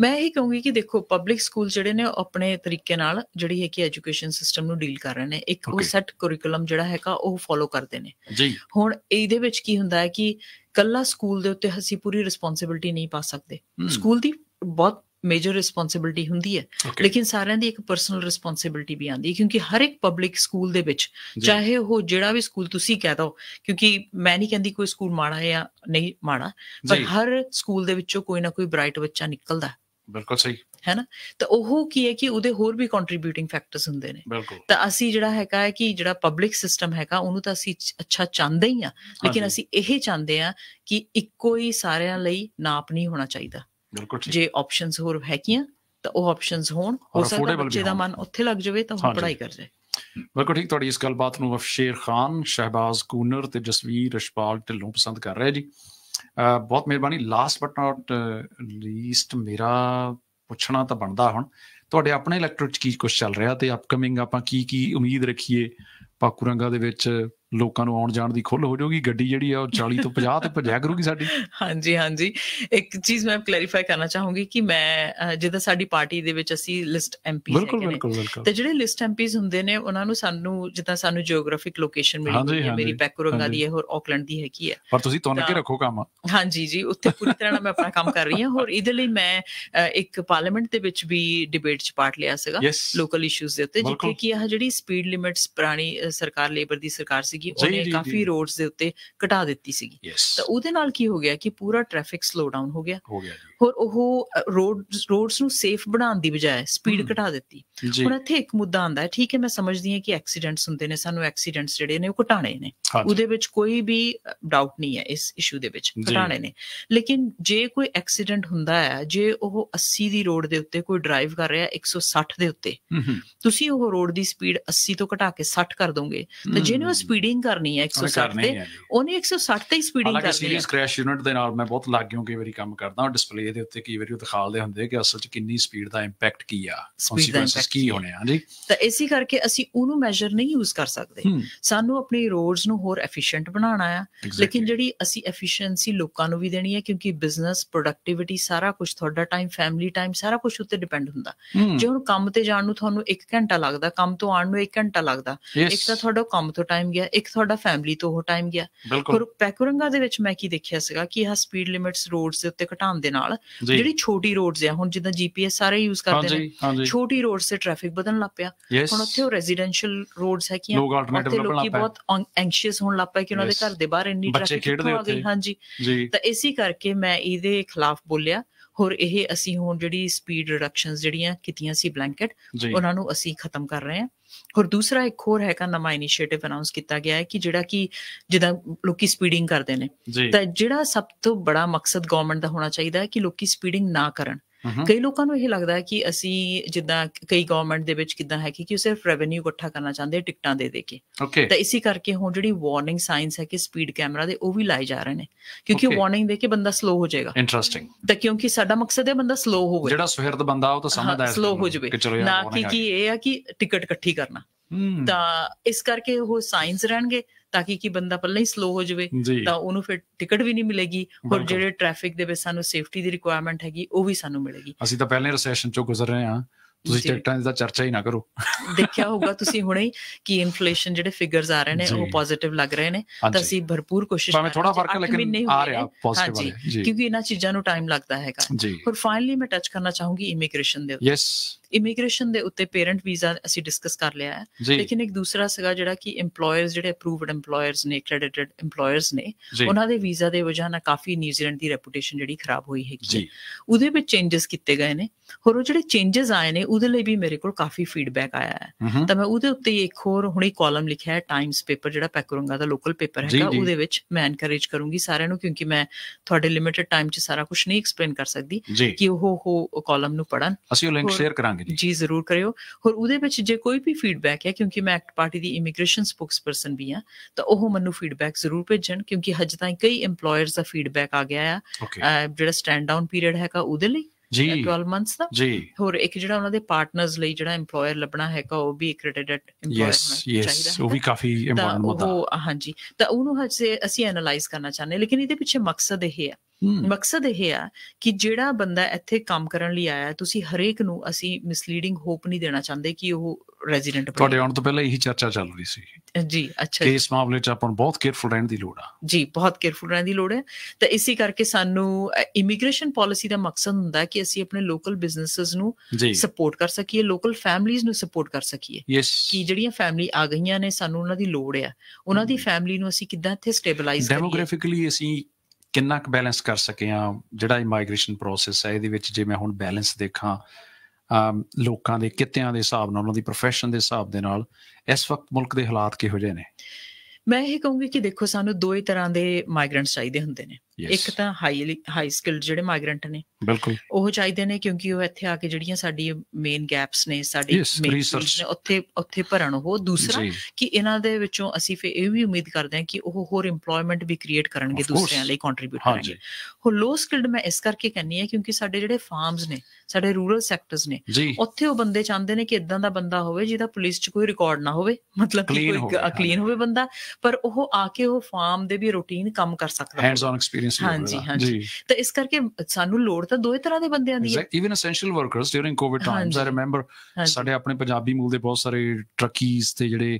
ਮੈਂ ਇਹ ਕਹੂੰਗੀ ਕਿ ਦੇਖੋ ਪਬਲਿਕ ਸਕੂਲ ਜਿਹੜੇ ਨੇ ਆਪਣੇ ਤਰੀਕੇ ਨਾਲ ਜਿਹੜੀ ਹੈ ਕਿ ਐਜੂਕੇਸ਼ਨ ਸਿਸਟਮ ਨੂੰ ਡੀਲ ਕਰ ਰਹੇ ਨੇ ਇੱਕ ਉਹ ਸੈੱਟ ਕਰਿਕੂਲਮ ਜਿਹੜਾ ਹੈਗਾ ਉਹ ਫੋਲੋ ਕਰਦੇ ਨੇ ਜੀ ਹੁਣ ਇਹਦੇ ਵਿੱਚ ਕੀ ਹੁੰਦਾ ਹੈ ਕਿ ਕੱਲਾ ਸਕੂਲ ਦੇ ਉੱਤੇ ਅਸੀਂ ਪੂਰੀ ਰਿਸਪੌਂਸਿਬਿਲਟੀ ਨਹੀਂ ਪਾ ਸਕਦੇ ਸਕੂਲ ਦੀ ਬਹੁਤ ਮੇਜਰ ਰਿਸਪੌਂਸਿਬਿਲਟੀ ਹੁੰਦੀ ਹੈ ਲੇਕਿਨ ਸਾਰਿਆਂ ਦੀ ਇੱਕ ਪਰਸਨਲ ਰਿਸਪੌਂਸਿਬਿਲਟੀ ਵੀ ਆਂਦੀ ਹੈ ਕਿਉਂਕਿ ਹਰ ਇੱਕ ਪਬਲਿਕ ਸਕੂਲ ਦੇ ਵਿੱਚ ਚਾਹੇ ਉਹ ਜਿਹੜਾ ਵੀ ਸਕੂਲ ਤੁਸੀਂ ਕਹਿ ਦੋ ਕਿਉਂਕਿ ਮੈਂ ਨਹੀਂ ਕਹਿੰਦੀ ਕੋਈ ਸਕੂਲ ਮਾੜਾ ਹੈ ਜਾਂ ਨਹੀਂ ਮਾੜਾ ਪਰ ਹਰ ਸਕੂਲ ਦੇ ਵਿੱਚੋਂ ਕੋਈ ਨਾ ਕੋਈ ਬ੍ਰਾਈਟ ਬੱਚਾ ਨਿਕਲਦਾ ਹੈ ਬਿਲਕੁਲ ਸਹੀ ਹੈ ਨਾ ਤਾਂ ਉਹ ਕੀ ਹੈ ਕਿ ਉਹਦੇ ਹੋਰ ਵੀ ਕੰਟਰੀਬਿਊਟਿੰਗ ਫੈਕਟਰਸ ਹੁੰਦੇ ਨੇ ਤਾਂ ਅਸੀਂ ਜਿਹੜਾ ਹੈਗਾ ਹੈ ਕਿ ਜਿਹੜਾ ਪਬਲਿਕ ਸਿਸਟਮ ਹੈਗਾ ਉਹਨੂੰ ਤਾਂ ਅਸੀਂ ਅੱਛਾ ਚਾਹੁੰਦੇ ਹੀ ਆ ਲੇਕਿਨ ਅਸੀਂ ਇਹ ਚਾਹੁੰਦੇ ਆ ਕਿ ਇੱਕੋ ਹੀ ਸਾਰਿਆਂ ਲਈ ਨਾਪ ਨਹੀਂ ਹੋਣਾ ਚਾਹੀਦਾ ਬਿਲਕੁਲ ਠੀਕ ਜੇ ਆਪਸ਼ਨਸ ਹੋਰ ਹੈਗੀਆਂ ਤਾਂ ਉਹ ਆਪਸ਼ਨਸ ਹੋਣ ਹੋ ਸਕਦਾ ਬੱਚੇ ਦਾ ਮਨ ਉੱਥੇ ਲੱਗ ਜਾਵੇ ਤਾਂ ਉਹ ਪੜ੍ਹਾਈ ਕਰ ਜਾਏ ਬਿਲਕੁਲ ਠੀਕ ਤੁਹਾਡੀ ਇਸ ਗੱਲਬਾਤ ਨੂੰ ਅਫਸ਼ੇਰ ਖਾਨ ਸ਼ਹਿਬਾਜ਼ ਕੂਨਰ ਤੇ ਜਸਵੀਰ ਰਸ਼ਪਾਲ ਢਿੱਲੋਂ ਪਸੰਦ ਕਰ ਰਿਹਾ ਜੀ ਬਹੁਤ ਮਿਹਰਬਾਨੀ ਲਾਸਟ ਬਟ ਨਾਟ ਲੀਸਟ ਮੇਰਾ ਪੁੱਛਣਾ ਤਾਂ ਬਣਦਾ ਹੁਣ ਤੁਹਾਡੇ ਆਪਣੇ ਇਲੈਕਟ੍ਰਿਕ ਚ ਕੀ ਕੁਝ ਚੱਲ ਰਿਹਾ ਤੇ ਅਪਕਮਿੰਗ ਆਪਾਂ ਕੀ ਕੀ ਉਮੀਦ ਰੱਖੀਏ ਪਾਕੂਰੰਗਾ ਦੇ ਵਿੱਚ ਲੋਕਾਂ ਨੂੰ ਆਉਣ ਜਾਣ ਦੀ ਖੁੱਲ ਹੋ ਜਾਊਗੀ ਗੱਡੀ ਜਿਹੜੀ ਆ ਉਹ 40 ਤੋਂ 50 ਤੇ ਭਜਿਆ ਕਰੂਗੀ ਸਾਡੀ ਹਾਂਜੀ ਹਾਂਜੀ ਇੱਕ ਚੀਜ਼ ਮੈਂ ਕਲੈਰੀਫਾਈ ਕਰਨਾ ਚਾਹੂੰਗੀ ਕਿ ਮੈਂ ਜਿੱਦਾਂ ਸਾਡੀ ਪਾਰਟੀ ਦੇ ਵਿੱਚ ਅਸੀਂ ਲਿਸਟ ਬਿਲਕੁਲ ਬਿਲਕੁਲ ਤੇ ਜਿਹੜੇ ਲਿਸਟ ਐਮਪੀਸ ਹੁੰਦੇ ਨੇ ਉਹਨਾਂ ਨੂੰ ਸਾਨੂੰ ਜਿੱਦਾਂ ਸਾਨੂੰ ਜੀਓਗ੍ਰਾਫਿਕ ਲੋਕੇਸ਼ਨ ਮਿਲਦੀ ਹੈ ਮੇਰੀ ਬੈਕਗ੍ਰਾਉਂਡ ਦੀ ਹੈ ਹੋਰ ਆਕਲੈਂਡ ਦੀ ਹੈ ਕੀ ਹੈ ਪਰ ਤੁਸੀਂ ਤੁਹਾਨੂੰ ਕੇ ਰੱਖੋ ਕੰਮ ਹਾਂਜੀ ਜੀ ਉੱਥੇ ਪੂਰੀ ਤਰ੍ਹਾਂ ਮੈਂ ਆਪਣਾ ਕੰਮ ਕਰ ਰਹੀ ਹਾਂ ਹੋਰ ਇਹਦੇ ਲਈ ਮੈਂ ਇੱਕ ਪਾਰਲੀਮੈਂਟ ਦੇ ਵਿੱਚ ਵੀ ਡਿਬੇਟ 'ਚ ਪਾਰਟ ਲਿਆ ਸੀਗਾ ਲੋਕਲ ਇਸ਼ੂਜ਼ ਦੇ ਉੱਤੇ ਜਿੱਥੇ ਕਿ ਇਹ ਜਿਹੜੀ ਸਪੀਡ ਲਿਮਿਟਸ ਪੁਰਾਣੀ ਸਰਕਾਰ ਲੇਬਰ ਦੀ ਸਰਕਾਰ ਸੀ ਸੀਗੀ ਉਹਨੇ ਕਾਫੀ ਰੋਡਸ ਦੇ ਉੱਤੇ ਘਟਾ ਦਿੱਤੀ ਸੀਗੀ ਤਾਂ ਉਹਦੇ ਨਾਲ ਕੀ ਹੋ ਗਿਆ ਕਿ ਪੂਰਾ ਟ੍ਰੈਫਿਕ ਸਲੋ ਡਾਊਨ ਹੋ ਗਿਆ ਹੋਰ ਉਹ ਰੋਡਸ ਰੋਡਸ ਨੂੰ ਸੇਫ ਬਣਾਉਣ ਦੀ ਬਜਾਏ ਸਪੀਡ ਘਟਾ ਦਿੱਤੀ ਹੁਣ ਇੱਥੇ ਇੱਕ ਮੁੱਦਾ ਆਂਦਾ ਹੈ ਠੀਕ ਹੈ ਮੈਂ ਸਮਝਦੀ ਹਾਂ ਕਿ ਐਕਸੀਡੈਂਟਸ ਹੁੰਦੇ ਨੇ ਸਾਨੂੰ ਐਕਸੀਡੈਂਟਸ ਜਿਹੜੇ ਨੇ ਉਹ ਘਟਾਣੇ ਨੇ ਉਹਦੇ ਵਿੱਚ ਕੋਈ ਵੀ ਡਾਊਟ ਨਹੀਂ ਹੈ ਇਸ ਇਸ਼ੂ ਦੇ ਵਿੱਚ ਘਟਾਣੇ ਨੇ ਲੇਕਿਨ ਜੇ ਕੋਈ ਐਕਸੀਡੈਂਟ ਹੁੰਦਾ ਹੈ ਜੇ ਉਹ 80 ਦੀ ਰੋਡ ਦੇ ਉੱਤੇ ਕੋਈ ਡਰਾਈਵ ਕਰ ਰਿਹਾ 160 ਦੇ ਉੱਤੇ ਤੁਸੀਂ ਉਹ ਰੋਡ ਦੀ ਸਪੀਡ 80 ਤੋਂ ਘਟਾ ਕੇ 60 ਕਰ ਦੋਗੇ ਤਾਂ ਜਿਹਨੇ ਉਹ ਸਪੀਡ ਸਪੀਡਿੰਗ ਕਰਨੀ ਹੈ 160 ਤੇ ਉਹਨੇ 160 ਤੇ ਹੀ ਸਪੀਡਿੰਗ ਕਰਨੀ ਹੈ ਸੀਰੀਅਸ ਕ੍ਰੈਸ਼ ਯੂਨਿਟ ਦੇ ਨਾਲ ਮੈਂ ਬਹੁਤ ਲੱਗ ਗਿਆ ਕਿ ਵਾਰੀ ਕੰਮ ਕਰਦਾ ਹਾਂ ਡਿਸਪਲੇ ਦੇ ਉੱਤੇ ਕਈ ਵਾਰੀ ਉਹ ਦਿਖਾਲਦੇ ਹੁੰਦੇ ਕਿ ਅਸਲ 'ਚ ਕਿੰਨੀ ਸਪੀਡ ਦਾ ਇੰਪੈਕਟ ਕੀ ਆ ਕਨਸੀਕੁਐਂਸਸ ਕੀ ਹੋਣੇ ਆ ਜੀ ਤਾਂ ਇਸੇ ਕਰਕੇ ਅਸੀਂ ਉਹਨੂੰ ਮੈਜ਼ਰ ਨਹੀਂ ਯੂਜ਼ ਕਰ ਸਕਦੇ ਸਾਨੂੰ ਆਪਣੀ ਰੋਡਸ ਨੂੰ ਹੋਰ ਐਫੀਸ਼ੀਐਂਟ ਬਣਾਉਣਾ ਆ ਲੇਕਿਨ ਜਿਹੜੀ ਅਸੀਂ ਐਫੀਸ਼ੀਐਂਸੀ ਲੋਕਾਂ ਨੂੰ ਵੀ ਦੇਣੀ ਹੈ ਕਿਉਂਕਿ ਬਿਜ਼ਨਸ ਪ੍ਰੋਡਕਟਿਵਿਟੀ ਸਾਰਾ ਕੁਝ ਤੁਹਾਡਾ ਟਾਈਮ ਫੈਮਿਲੀ ਟਾਈਮ ਸਾਰਾ ਕੁਝ ਉੱਤੇ ਡਿਪੈਂਡ ਹੁੰਦਾ ਜੇ ਹੁਣ ਕੰਮ ਤੇ ਜਾਣ ਨੂੰ ਤੁਹਾਨੂੰ 1 ਘੰਟਾ ਲੱਗਦਾ ਕੰਮ ਤੋਂ ਆਉਣ ਨੂੰ 1 ਘੰਟਾ ਲੱਗਦਾ ਇੱਕ ਤਾਂ ਤੁਹਾਡਾ ਕੰਮ ਤੋਂ ਟਾਈਮ ਗਿਆ ਇੱਕ ਤੁਹਾਡਾ ਫੈਮਿਲੀ ਤੋਂ ਉਹ ਟਾਈਮ ਗਿਆ ਪਰ ਪੈਕੁਰੰਗਾ ਦੇ ਵਿੱਚ ਮੈਂ ਕੀ ਦੇਖਿਆ ਸੀਗਾ ਕਿ ਇਹ ਸਪੀਡ ਲਿਮਿਟਸ ਰੋਡਸ ਦੇ ਉੱਤੇ ਘਟਾਉਣ ਦੇ ਨਾਲ ਜਿਹੜੀ ਛੋਟੀ ਰੋਡਸ ਆ ਹੁਣ ਜਿੱਦਾਂ ਜੀਪੀਐਸ ਸਾਰੇ ਯੂਜ਼ ਕਰਦੇ ਨੇ ਛੋਟੀ ਰੋਡਸ ਤੇ ਟ੍ਰੈਫਿਕ ਵਧਣ ਲੱਗ ਪਿਆ ਹੁਣ ਉੱਥੇ ਉਹ ਰੈਜ਼ੀਡੈਂਸ਼ੀਅਲ ਰੋਡਸ ਹੈ ਕਿ ਲੱਗ ਪਿਆ ਬਹੁਤ ਐਂਕਸ਼ੀਅਸ ਹੋਣ ਲੱਗ ਪਿਆ ਕਿ ਉਹਨਾਂ ਦੇ ਘਰ ਦੇ ਬਾਹਰ ਇੰਨੀ ਟ੍ਰੈਫਿਕ ਹੋ ਗਈ ਹਾਂਜੀ ਤਾਂ ਇਸੇ ਕਰਕੇ ਮੈਂ ਇਹਦੇ ਖਿਲਾਫ ਬੋਲਿਆ ਹੋਰ ਇਹ ਅਸੀਂ ਹੁਣ ਜਿਹੜੀ ਸਪੀਡ ਰਿਡਕਸ਼ਨਸ ਜਿਹੜੀਆਂ ਕੀਤੀਆਂ ਸੀ ਬਲੈਂਕਟ ਉਹਨਾਂ ਨੂੰ ਅਸੀਂ ਖਤਮ ਕਰ ਰਹੇ ਹਾਂ ਹੋਰ ਦੂਸਰਾ ਇੱਕ ਹੋਰ ਹੈਗਾ ਨਵਾਂ ਇਨੀਸ਼ੀਏਟਿਵ ਅਨਾਉਂਸ ਕੀਤਾ ਗਿਆ ਹੈ ਕਿ ਜਿਹੜਾ ਕਿ ਜਿਹਦਾ ਲੋਕੀ ਸਪੀਡਿੰਗ ਕਰਦੇ ਨੇ ਤਾਂ ਜਿਹੜਾ ਸਭ ਤੋਂ ਬੜਾ ਮਕਸਦ ਗਵਰਨਮੈਂਟ ਦਾ ਹੋਣਾ ਚਾਹੀਦਾ ਹੈ ਕਿ ਲੋਕੀ ਸਪੀਡਿੰਗ ਨਾ ਕਰਨ ਕਈ ਲੋਕਾਂ ਨੂੰ ਇਹ ਲੱਗਦਾ ਹੈ ਕਿ ਅਸੀਂ ਜਿੱਦਾਂ ਕਈ ਗਵਰਨਮੈਂਟ ਦੇ ਵਿੱਚ ਕਿਦਾਂ ਹੈ ਕਿ ਕਿ ਸਿਰਫ ਰੈਵਨਿਊ ਇਕੱਠਾ ਕਰਨਾ ਚਾਹੁੰਦੇ ਟਿਕਟਾਂ ਦੇ ਦੇ ਕੇ ਤਾਂ ਇਸੇ ਕਰਕੇ ਹੁਣ ਜਿਹੜੀ ਵਾਰਨਿੰਗ ਸਾਈਨਸ ਹੈ ਕਿ ਸਪੀਡ ਕੈਮਰਾ ਦੇ ਉਹ ਵੀ ਲਾਏ ਜਾ ਰਹੇ ਨੇ ਕਿਉਂਕਿ ਵਾਰਨਿੰਗ ਦੇ ਕੇ ਬੰਦਾ ਸਲੋ ਹੋ ਜਾਏਗਾ ਇੰਟਰਸਟਿੰਗ ਤਾਂ ਕਿਉਂਕਿ ਸਾਡਾ ਮਕਸਦ ਹੈ ਬੰਦਾ ਸਲੋ ਹੋਵੇ ਜਿਹੜਾ ਸੁਹਿਰਦ ਬੰਦਾ ਉਹ ਤਾਂ ਸਮਝਦਾ ਹੈ ਸਲੋ ਹੋ ਜਾਵੇ ਨਾ ਕਿ ਕੀ ਇਹ ਆ ਕਿ ਟਿਕਟ ਇਕੱਠੀ ਕਰਨਾ ਤਾਂ ਇਸ ਕਰਕੇ ਉਹ ਸਾਈਨਸ ਰਹਿਣਗੇ ਤਾਂ ਕਿ ਕੀ ਬੰਦਾ ਪਹਿਲਾਂ ਹੀ ਸਲੋ ਹੋ ਜਾਵੇ ਤਾਂ ਉਹਨੂੰ ਫਿਰ ਟਿਕਟ ਵੀ ਨਹੀਂ ਮਿਲੇਗੀ ਔਰ ਜਿਹੜੇ ਟ੍ਰੈਫਿਕ ਦੇ ਵਿੱਚ ਸਾਨੂੰ ਸੇਫਟੀ ਦੀ ਰਿਕੁਆਇਰਮੈਂਟ ਹੈਗੀ ਉਹ ਵੀ ਸਾਨੂੰ ਮਿਲੇਗੀ ਅਸੀਂ ਤਾਂ ਪਹਿਲੇ ਰੈਸੈਸ਼ਨ ਚੋਂ ਗੁਜ਼ਰ ਰਹੇ ਹਾਂ ਤੁਸੀਂ ਟਿਕਟਾਂ ਦਾ ਚਰਚਾ ਹੀ ਨਾ ਕਰੋ ਦੇਖਿਆ ਹੋਊਗਾ ਤੁਸੀਂ ਹੁਣੇ ਹੀ ਕਿ ਇਨਫਲੇਸ਼ਨ ਜਿਹੜੇ ਫਿਗਰਸ ਆ ਰਹੇ ਨੇ ਉਹ ਪੋਜ਼ਿਟਿਵ ਲੱਗ ਰਹੇ ਨੇ ਤਾਂ ਅਸੀਂ ਭਰਪੂਰ ਕੋਸ਼ਿਸ਼ ਭਾਵੇਂ ਥੋੜਾ ਫਰਕ ਹੈ ਲੇਕਿਨ ਆ ਰਿਹਾ ਪੋਜ਼ਿਟਿਵ ਹੈ ਜੀ ਕਿਉਂਕਿ ਇਹਨਾਂ ਚੀਜ਼ਾਂ ਨੂੰ ਟਾਈਮ ਲੱਗਦਾ ਹੈਗਾ ਪਰ ਫਾਈਨਲੀ ਮੈਂ ਟੱਚ ਕਰਨਾ ਚਾਹੂੰਗੀ ਇਮੀਗ੍ਰੇਸ਼ਨ ਦੇ ਉੱਤੇ ਯੈਸ ਇਮੀਗ੍ਰੇਸ਼ਨ ਦੇ ਉੱਤੇ ਪੇਰੈਂਟ ਵੀਜ਼ਾ ਅਸੀਂ ਡਿਸਕਸ ਕਰ ਲਿਆ ਹੈ ਲੇਕਿਨ ਇੱਕ ਦੂਸਰਾ ਸਗਾ ਜਿਹੜਾ ਕਿ EMPLOYERS ਜਿਹੜੇ ਅਪਰੂਵਡ EMPLOYERS ਨੇ ਕ੍ਰੈਡਿਟਡ EMPLOYERS ਨੇ ਉਹਨਾਂ ਦੇ ਵੀਜ਼ਾ ਦੇ ਵਜ੍ਹਾ ਨਾਲ ਕਾਫੀ ਨਿਊਜ਼ੀਲੈਂਡ ਦੀ ਰੈਪਿਊਟੇਸ਼ਨ ਜਿਹੜੀ ਖਰਾਬ ਹੋਈ ਹੈਗੀ ਹੈ ਉਹਦੇ ਵਿੱਚ ਚੇਂਜਸ ਕੀਤੇ ਗਏ ਨੇ ਹੋਰ ਉਹ ਜਿਹੜੇ ਚੇਂਜਸ ਆਏ ਨੇ ਉਹਦੇ ਲਈ ਵੀ ਮੇਰੇ ਕੋਲ ਕਾਫੀ ਫੀਡਬੈਕ ਆਇਆ ਹੈ ਤਾਂ ਮੈਂ ਉਹਦੇ ਉੱਤੇ ਇੱਕ ਹੋਰ ਹੁਣੇ ਕਾਲਮ ਲਿਖਿਆ ਹੈ ਟਾਈਮਸ ਪੇਪਰ ਜਿਹੜਾ ਪੈਕਰੂੰਗਾ ਦਾ ਲੋਕਲ ਪੇਪਰ ਹੈਗਾ ਉਹਦੇ ਵਿੱਚ ਮੈਂ ਐਨਕਰੇਜ ਕਰੂੰਗੀ ਸਾਰਿਆਂ ਨੂੰ ਕਿਉਂਕਿ ਮੈਂ ਤੁਹਾਡੇ ਲਿਮਿਟਿਡ ਟਾਈਮ 'ਚ ਸਾਰਾ ਕੁਝ ਨਹੀਂ ਐਕਸਪਲੇਨ ਕਰ ਸਕਦੀ ਕਿ ਉਹ ਉਹ ਕਾਲਮ ਨੂੰ ਪੜਨ ਅਸੀਂ ਉਹ ਲਿੰਕ ਸ਼ੇਅਰ ਕਰਾਂਗੇ ਕਰਾਂਗੇ ਜੀ ਜ਼ਰੂਰ ਕਰਿਓ ਹੋਰ ਉਹਦੇ ਵਿੱਚ ਜੇ ਕੋਈ ਵੀ ਫੀਡਬੈਕ ਹੈ ਕਿਉਂਕਿ ਮੈਂ ਐਕਟ ਪਾਰਟੀ ਦੀ ਇਮੀਗ੍ਰੇਸ਼ਨ ਸਪੋਕਸਪਰਸਨ ਵੀ ਆ ਤਾਂ ਉਹ ਮੈਨੂੰ ਫੀਡਬੈਕ ਜ਼ਰੂਰ ਭੇਜਣ ਕਿਉਂਕਿ ਹਜ ਤਾਈਂ ਕਈ ਏਮਪਲੋਇਰਸ ਦਾ ਫੀਡਬੈਕ ਆ ਗਿਆ ਆ ਜਿਹੜਾ ਸਟੈਂਡ ਡਾਊਨ ਪੀਰੀਅਡ ਹੈਗਾ ਉਹਦੇ ਲਈ ਜੀ 12 ਮੰਥਸ ਦਾ ਜੀ ਹੋਰ ਇੱਕ ਜਿਹੜਾ ਉਹਨਾਂ ਦੇ ਪਾਰਟਨਰਸ ਲਈ ਜਿਹੜਾ ਏਮਪਲੋਇਰ ਲੱਭਣਾ ਹੈਗਾ ਉਹ ਵੀ accredited ਏਮਪਲੋਇਰ ਚਾਹੀਦਾ ਯੈਸ ਉਹ ਵੀ ਕਾਫੀ ਇੰਪੋਰਟੈਂਟ ਮੁੱਦਾ ਉਹ ਹਾਂਜੀ ਤਾਂ ਉਹਨੂੰ ਹਜੇ ਅਸੀਂ ਐਨਲਾਈਜ਼ ਕਰਨਾ ਚਾਹੁੰਦੇ ਲੇਕਿਨ ਇਹਦੇ ਪਿੱਛੇ ਮਕਸਦ ਇਹ ਹੈ ਮਕਸਦ ਇਹ ਹੈ ਕਿ ਜਿਹੜਾ ਬੰਦਾ ਇੱਥੇ ਕੰਮ ਕਰਨ ਲਈ ਆਇਆ ਤੁਸੀਂ ਹਰੇਕ ਨੂੰ ਅਸੀਂ ਮਿਸਲੀਡਿੰਗ ਹੋਪ ਨਹੀਂ ਦੇਣਾ ਚਾਹੁੰਦੇ ਕਿ ਉਹ ਰੈਜ਼ੀਡੈਂਟ ਬਣੇ ਤੁਹਾਡੇ ਆਉਣ ਤੋਂ ਪਹਿਲਾਂ ਇਹੀ ਚਰਚਾ ਚੱਲ ਰਹੀ ਸੀ ਜੀ ਅੱਛਾ ਜੀ ਇਸ ਮਾਮਲੇ 'ਚ ਆਪਾਂ ਬਹੁਤ ਕੇਅਰਫੁਲ ਰਹਿਣ ਦੀ ਲੋੜ ਆ ਜੀ ਬਹੁਤ ਕੇਅਰਫੁਲ ਰਹਿਣ ਦੀ ਲੋੜ ਹੈ ਤਾਂ ਇਸੇ ਕਰਕੇ ਸਾਨੂੰ ਇਮੀਗ੍ਰੇਸ਼ਨ ਪਾਲਿਸੀ ਦਾ ਮਕਸਦ ਹੁੰਦਾ ਕਿ ਅਸੀਂ ਆਪਣੇ ਲੋਕਲ ਬਿਜ਼ਨੈਸਸ ਨੂੰ ਸਪੋਰਟ ਕਰ ਸਕੀਏ ਲੋਕਲ ਫੈਮਲੀਆਂ ਨੂੰ ਸਪੋਰਟ ਕਰ ਸਕੀਏ ਕਿ ਜਿਹੜੀਆਂ ਫੈਮਲੀ ਆ ਗਈਆਂ ਨੇ ਸਾਨੂੰ ਉਹਨਾਂ ਦੀ ਲੋੜ ਆ ਉਹਨਾਂ ਦੀ ਫੈਮਲੀ ਨੂੰ ਅਸੀਂ ਕਿੱਦਾਂ ਇੱਥੇ ਸਟੇਬਲਾਈਜ਼ ਕਰੀਏ ਡੈਮੋਗ੍ਰਾਫਿਕਲੀ ਅਸੀਂ ਕਿੰਨਾ ਕੁ ਬੈਲੈਂਸ ਕਰ ਸਕੇ ਆ ਜਿਹੜਾ ਇਹ ਮਾਈਗ੍ਰੇਸ਼ਨ ਪ੍ਰੋਸੈਸ ਹੈ ਇਹਦੇ ਵਿੱਚ ਜੇ ਮੈਂ ਹੁਣ ਬੈਲੈਂਸ ਦੇਖਾਂ ਲੋਕਾਂ ਦੇ ਕਿੱਤਿਆਂ ਦੇ ਹਿਸਾਬ ਨਾਲ ਉਹਨਾਂ ਦੀ profession ਦੇ ਹਿਸਾਬ ਦੇ ਨਾਲ ਇਸ ਵਕਤ ਮੁਲਕ ਦੇ ਹਾਲਾਤ ਕਿਹੋ ਜਿਹੇ ਨੇ ਮੈਂ ਇਹ ਕਹੂੰਗੀ ਕਿ ਦੇਖੋ ਸਾਨੂੰ ਦੋ ਹੀ ਤਰ੍ਹਾਂ ਦੇ ਮਾਈਗ੍ਰੈਂਟਸ ਚਾਹੀਦੇ ਹੁੰਦੇ ਨੇ ਇੱਕ ਤਾਂ ਹਾਈ ਹਾਈ ਸਕਿਲਡ ਜਿਹੜੇ ਮਾਈਗ੍ਰੈਂਟ ਨੇ ਬਿਲਕੁਲ ਉਹ ਚਾਹੀਦੇ ਨੇ ਕਿਉਂਕਿ ਉਹ ਇੱਥੇ ਆ ਕੇ ਜਿਹੜੀਆਂ ਸਾਡੀ ਮੇਨ ਗੈਪਸ ਨੇ ਸਾਡੀ ਮੇਨ ਨੇ ਉੱਥੇ ਉੱਥੇ ਭਰਨ ਉਹ ਦੂਸਰਾ ਕਿ ਇਹਨਾਂ ਦੇ ਵਿੱਚੋਂ ਅਸੀਂ ਫੇ ਇਹ ਵੀ ਉਮੀਦ ਕਰਦੇ ਹਾਂ ਕਿ ਉਹ ਹੋਰ EMPLOYMENT ਵੀ ਕ੍ਰੀਏਟ ਕਰਨਗੇ ਦੂਸਰਿਆਂ ਲਈ ਕੰਟਰੀਬਿਊਟ ਕਰਨਗੇ ਉਹ ਲੋ ਸਕਿਲਡ ਮੈਂ ਇਸ ਕਰਕੇ ਕਹਿੰਨੀ ਹੈ ਕਿਉਂਕਿ ਸਾਡੇ ਜਿਹੜੇ ਫਾਰਮਸ ਨੇ ਸਾਡੇ ਰੂਰਲ ਸੈਕਟਰਸ ਨੇ ਉੱਥੇ ਉਹ ਬੰਦੇ ਚਾਹੁੰਦੇ ਨੇ ਕਿ ਇਦਾਂ ਦਾ ਬੰਦਾ ਹੋਵੇ ਜਿਹਦਾ ਪੁਲਿਸ 'ਚ ਕੋਈ ਰਿਕਾਰਡ ਨਾ ਹੋਵੇ ਮਤਲਬ ਕਿ ਕੋਈ ਕਲੀਨ ਹੋਵੇ ਬੰਦਾ ਪਰ ਉਹ ਆ ਕੇ ਉਹ ਫਾਰਮ ਦੇ ਵੀ ਰੂਟੀਨ ਕੰਮ ਕਰ ਸਕਦਾ ਹੈ ਐਕਸਪੀਰੀਅੰਸ ਹਾਂਜੀ ਹਾਂਜੀ ਤਾਂ ਇਸ ਕਰਕੇ ਸਾਨੂੰ ਲੋੜ ਤਾਂ ਦੋਏ ਤਰ੍ਹਾਂ ਦੇ ਬੰਦਿਆਂ ਦੀ ਹੈ even essential workers during COVID times I remember ਸਾਡੇ ਆਪਣੇ ਪੰਜਾਬੀ ਮੂਲ ਦੇ ਬਹੁਤ ਸਾਰੇ ਟਰੱਕੀਜ਼ ਤੇ ਜਿਹੜੇ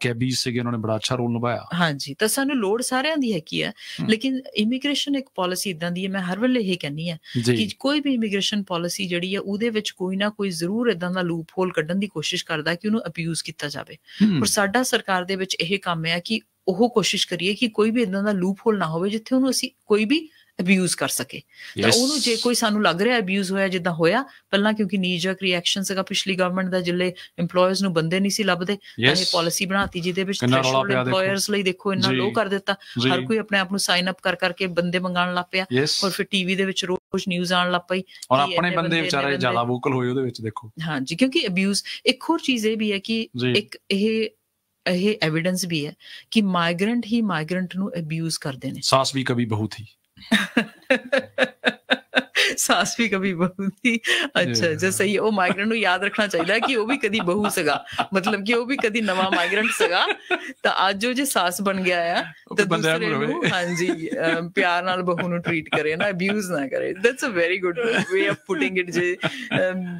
ਕੈਬੀ ਸੀਗੇ ਉਹਨਾਂ ਨੇ ਬੜਾ ਅੱਛਾ ਰੋਲ ਨਿਭਾਇਆ ਹਾਂਜੀ ਤਾਂ ਸਾਨੂੰ ਲੋੜ ਸਾਰਿਆਂ ਦੀ ਹੈ ਕੀ ਹੈ ਲੇਕਿਨ ਇਮੀਗ੍ਰੇਸ਼ਨ ਇੱਕ ਪਾਲਿਸੀ ਇਦਾਂ ਦੀ ਹੈ ਮੈਂ ਹਰ ਵੇਲੇ ਇਹ ਕਹਿੰਨੀ ਹੈ ਕਿ ਕੋਈ ਵੀ ਇਮੀਗ੍ਰੇਸ਼ਨ ਪਾਲਿਸੀ ਜਿਹੜੀ ਹੈ ਉਹਦੇ ਵਿੱਚ ਕੋਈ ਨਾ ਕੋਈ ਜ਼ਰੂਰ ਇਦਾਂ ਦਾ ਲੂਪ ਹੋਲ ਕੱਢਣ ਦੀ ਕੋਸ਼ਿਸ਼ ਕਰਦਾ ਕਿ ਉਹਨੂੰ ਅਬਿਊਜ਼ ਕੀਤਾ ਜਾਵੇ ਪਰ ਸਾਡਾ ਸਰਕਾਰ ਦੇ ਵਿੱਚ ਇਹ ਕੰਮ ਹੈ ਕਿ ਉਹ ਕੋਸ਼ਿਸ਼ ਕਰੀਏ ਕਿ ਕੋਈ ਵੀ ਇਦਾਂ ਦਾ ਲੂਪ ਹੋਲ ਨਾ ਹੋਵੇ ਜਿੱਥੇ ਉਹਨੂੰ ਅਸੀਂ ਕੋਈ ਵੀ ਅਬਿਊਜ਼ ਕਰ ਸਕੇ ਤਾਂ ਉਹਨੂੰ ਜੇ ਕੋਈ ਸਾਨੂੰ ਲੱਗ ਰਿਹਾ ਅਬਿਊਜ਼ ਹੋਇਆ ਜਿੱਦਾਂ ਹੋਇਆ ਪਹਿਲਾਂ ਕਿਉਂਕਿ ਨੀਜਕ ਰਿਐਕਸ਼ਨ ਸੀਗਾ ਪਿਛਲੀ ਗਵਰਨਮੈਂਟ ਦਾ ਜਿੱਲੇ EMPLOYERS ਨੂੰ ਬੰਦੇ ਨਹੀਂ ਸੀ ਲੱਭਦੇ ਇਹ ਪਾਲਿਸੀ ਬਣਾਤੀ ਜਿਹਦੇ ਵਿੱਚ ਥ੍ਰੈਸ਼ੋਲਡ EMPLOYERS ਲਈ ਦੇਖੋ ਇੰਨਾ ਲੋ ਕਰ ਦਿੱਤਾ ਹਰ ਕੋਈ ਆਪਣੇ ਆਪ ਨੂੰ ਸਾਈਨ ਅਪ ਕਰ ਕਰਕੇ ਬੰਦੇ ਮੰਗਾਣ ਲੱਗ ਪਿਆ ਔਰ ਫਿਰ ਟੀਵੀ ਦੇ ਵਿੱਚ ਰੋਜ਼ ਨਿਊਜ਼ ਆਣ ਲੱਗ ਪਈ ਔਰ ਆਪਣੇ ਬੰਦੇ ਵਿਚਾਰੇ ਜ਼ਿਆਦਾ ਵੋਕਲ ਹੋਏ ਉਹਦੇ ਵਿੱਚ ਦੇਖੋ ਹਾਂਜੀ ਕਿਉਂਕਿ ਅਬਿਊਜ਼ ਇੱਕ ਹੋਰ ਚੀਜ਼ ਇਹ ਵੀ ਹੈ ਕਿ ਇੱਕ ਇਹ ਇਹ ਐਵੀਡੈਂਸ ਵੀ ਹੈ ਕਿ ਮਾਈਗ੍ਰੈਂਟ ਹੀ ਮਾਈਗ੍ਰੈਂਟ ਨੂੰ ਅਬਿਊਜ਼ ਕਰਦੇ ਨੇ ਸਾਸ ਵੀ ਕਭੀ ਬਹੁਤ ਹੀ ਸਾਸ ਵੀ ਕਦੀ ਬਹੂ ਦੀ ਅੱਛਾ ਜੈਸੇ ਇਹ ਉਹ ਮਾਈਗ੍ਰੈਂਟ ਨੂੰ ਯਾਦ ਰੱਖਣਾ ਚਾਹੀਦਾ ਕਿ ਉਹ ਵੀ ਕਦੀ ਬਹੂ ਸਗਾ ਮਤਲਬ ਕਿ ਉਹ ਵੀ ਕਦੀ ਨਵਾਂ ਮਾਈਗ੍ਰੈਂਟ ਸਗਾ ਤਾਂ ਅੱਜ ਉਹ ਜੇ ਸਾਸ ਬਣ ਗਿਆ ਆ ਤਾਂ ਦੂਸਰੇ ਨੂੰ ਹਾਂਜੀ ਪਿਆਰ ਨਾਲ ਬਹੂ ਨੂੰ ਟ੍ਰੀਟ ਕਰੇ ਨਾ ਅਬਿਊਜ਼ ਨਾ ਕਰੇ that's a very good way of putting it ਜੇ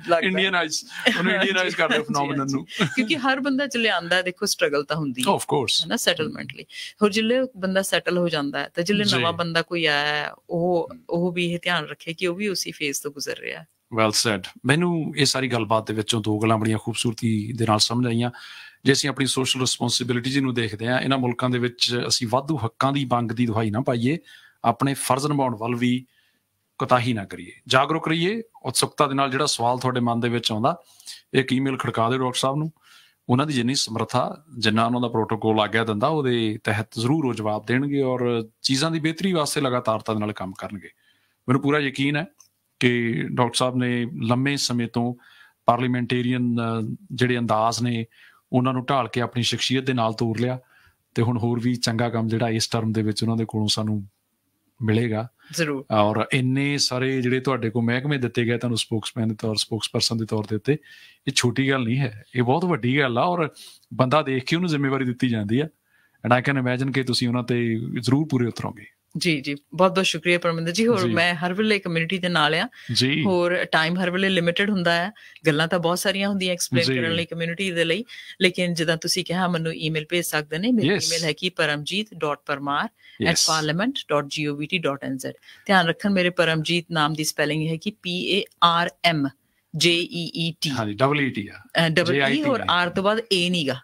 ਲਾਈਕ ਇੰਡੀਅਨ ਆਈਜ਼ ਉਹਨੂੰ ਇੰਡੀਅਨ ਆਈਜ਼ ਕਰਦੇ ਫੀਨੋਮਨਨ ਨੂੰ ਕਿਉਂਕਿ ਹਰ ਬੰਦਾ ਚਲੇ ਆਂਦਾ ਦੇਖੋ ਸਟਰਗਲ ਤਾਂ ਹੁੰਦੀ ਹੈ ਆਫ ਕੋਰਸ ਹੈ ਨਾ ਸੈਟਲਮੈਂਟ ਲਈ ਹੋਰ ਜਿੱਲੇ ਬੰਦਾ ਸੈਟਲ ਹੋ ਜਾਂਦਾ ਹੈ ਤਾਂ ਜਿੱਲੇ ਨਵਾਂ ਬੰਦਾ ਕੋਈ ਆਇਆ ਉਹ ਉਹ ਵੀ ਇਹ ਧਿਆਨ ਰੱਖੇ ਕਿ ਉਹ ਵੀ ਵੀ ਉਸੇ ਫੇਸ ਤੋਂ ਗੁਜ਼ਰ ਰਿਹਾ ਹੈ ਵੈਲ ਸੈਡ ਮੈਨੂੰ ਇਹ ਸਾਰੀ ਗੱਲਬਾਤ ਦੇ ਵਿੱਚੋਂ ਦੋ ਗੱਲਾਂ ਬੜੀਆਂ ਖੂਬਸੂਰਤੀ ਦੇ ਨਾਲ ਸਮਝ ਆਈਆਂ ਜੇ ਅਸੀਂ ਆਪਣੀ ਸੋਸ਼ਲ ਰਿਸਪੌਂਸਿਬਿਲਿਟੀ ਨੂੰ ਦੇਖਦੇ ਆ ਇਹਨਾਂ ਮੁਲਕਾਂ ਦੇ ਵਿੱਚ ਅਸੀਂ ਵਾਧੂ ਹੱਕਾਂ ਦੀ ਮੰਗ ਦੀ ਦੁਹਾਈ ਨਾ ਪਾਈਏ ਆਪਣੇ ਫਰਜ਼ ਨਿਭਾਉਣ ਵੱਲ ਵੀ ਕੋਤਾਹੀ ਨਾ ਕਰੀਏ ਜਾਗਰੂਕ ਰਹੀਏ ਉਤਸੁਕਤਾ ਦੇ ਨਾਲ ਜਿਹੜਾ ਸਵਾਲ ਤੁਹਾਡੇ ਮਨ ਦੇ ਵਿੱਚ ਆਉਂਦਾ ਇੱਕ ਈਮੇਲ ਖੜਕਾ ਦਿਓ ਡਾਕਟਰ ਸਾਹਿਬ ਨੂੰ ਉਹਨਾਂ ਦੀ ਜਿੰਨੀ ਸਮਰੱਥਾ ਜਿੰਨਾ ਉਹਨਾਂ ਦਾ ਪ੍ਰੋਟੋਕੋਲ ਆਗਿਆ ਦਿੰਦਾ ਉਹਦੇ ਤਹਿਤ ਜ਼ਰੂਰ ਉਹ ਜਵਾਬ ਦੇਣਗੇ ਔਰ ਚੀਜ਼ਾਂ ਦੀ ਬਿਹਤਰੀ ਵਾਸਤੇ ਲਗਾਤਾਰਤਾ ਦੇ ਨਾਲ ਕੰਮ ਕਰਨਗੇ ਮੈਨੂੰ ਪੂਰਾ ਯਕੀਨ ਹੈ ਕਿ ਡਾਕਟਰ ਸਾਹਿਬ ਨੇ ਲੰਮੇ ਸਮੇਂ ਤੋਂ ਪਾਰਲੀਮੈਂਟੇਰੀਅਨ ਜਿਹੜੇ ਅੰਦਾਜ਼ ਨੇ ਉਹਨਾਂ ਨੂੰ ਢਾਲ ਕੇ ਆਪਣੀ ਸ਼ਖਸੀਅਤ ਦੇ ਨਾਲ ਤੋਰ ਲਿਆ ਤੇ ਹੁਣ ਹੋਰ ਵੀ ਚੰਗਾ ਕੰਮ ਜਿਹੜਾ ਇਸ ਟਰਮ ਦੇ ਵਿੱਚ ਉਹਨਾਂ ਦੇ ਕੋਲੋਂ ਸਾਨੂੰ ਮਿਲੇਗਾ ਜ਼ਰੂਰ ਔਰ ਇੰਨੇ ਸਾਰੇ ਜਿਹੜੇ ਤੁਹਾਡੇ ਕੋ ਮਹਿਕਮੇ ਦਿੱਤੇ ਗਏ ਤੁਹਾਨੂੰ ਸਪੋਕਸਮੈਨ ਦੇ ਤੌਰ ਸਪੋਕਸਪਰਸਨ ਦੇ ਤੌਰ ਦੇ ਉੱਤੇ ਇਹ ਛੋਟੀ ਗੱਲ ਨਹੀਂ ਹੈ ਇਹ ਬਹੁਤ ਵੱਡੀ ਗੱਲ ਆ ਔਰ ਬੰਦਾ ਦੇਖ ਕੇ ਉਹਨੂੰ ਜ਼ਿੰਮੇਵਾਰੀ ਦਿੱਤੀ ਜਾਂਦੀ ਆ ਐਂਡ ਆਈ ਕੈਨ ਇਮੇਜਿਨ ਕਿ ਤੁਸੀਂ ਉਹਨਾਂ ਤੇ ਜ਼ਰੂਰ ਪੂਰੇ ਉਤਰੋਗੇ ਜੀ ਜੀ ਬਹੁਤ ਬਹੁਤ ਸ਼ੁਕਰੀਆ ਪਰਮਿੰਦਰ ਜੀ ਹੋਰ ਮੈਂ ਹਰ ਵੇਲੇ ਕਮਿਊਨਿਟੀ ਦੇ ਨਾਲ ਆ ਜੀ ਹੋਰ ਟਾਈਮ ਹਰ ਵੇਲੇ ਲਿਮਿਟਿਡ ਹੁੰਦਾ ਹੈ ਗੱਲਾਂ ਤਾਂ ਬਹੁਤ ਸਾਰੀਆਂ ਹੁੰਦੀਆਂ ਐਕਸਪਲੇਨ ਕਰਨ ਲਈ ਕਮਿਊਨਿਟੀ ਦੇ ਲਈ ਲੇਕਿਨ ਜਦੋਂ ਤੁਸੀਂ ਕਿਹਾ ਮੈਨੂੰ ਈਮੇਲ ਭੇਜ ਸਕਦੇ ਨੇ ਮੇਰੀ ਈਮੇਲ ਹੈ ਕਿ paramjeet.parmar@parliament.govt.nz ਧਿਆਨ ਰੱਖਣ ਮੇਰੇ ਪਰਮਜੀਤ ਨਾਮ ਦੀ ਸਪੈਲਿੰਗ ਹੈ ਕਿ p a r m J E E T ਹਾਂਜੀ ਡਬਲ ਈ ਟੀ ਆ ਡਬਲ ਈ e ਹੋਰ ਆਰ ਤੋਂ ਬਾਅਦ ਏ ਨਹੀਂਗਾ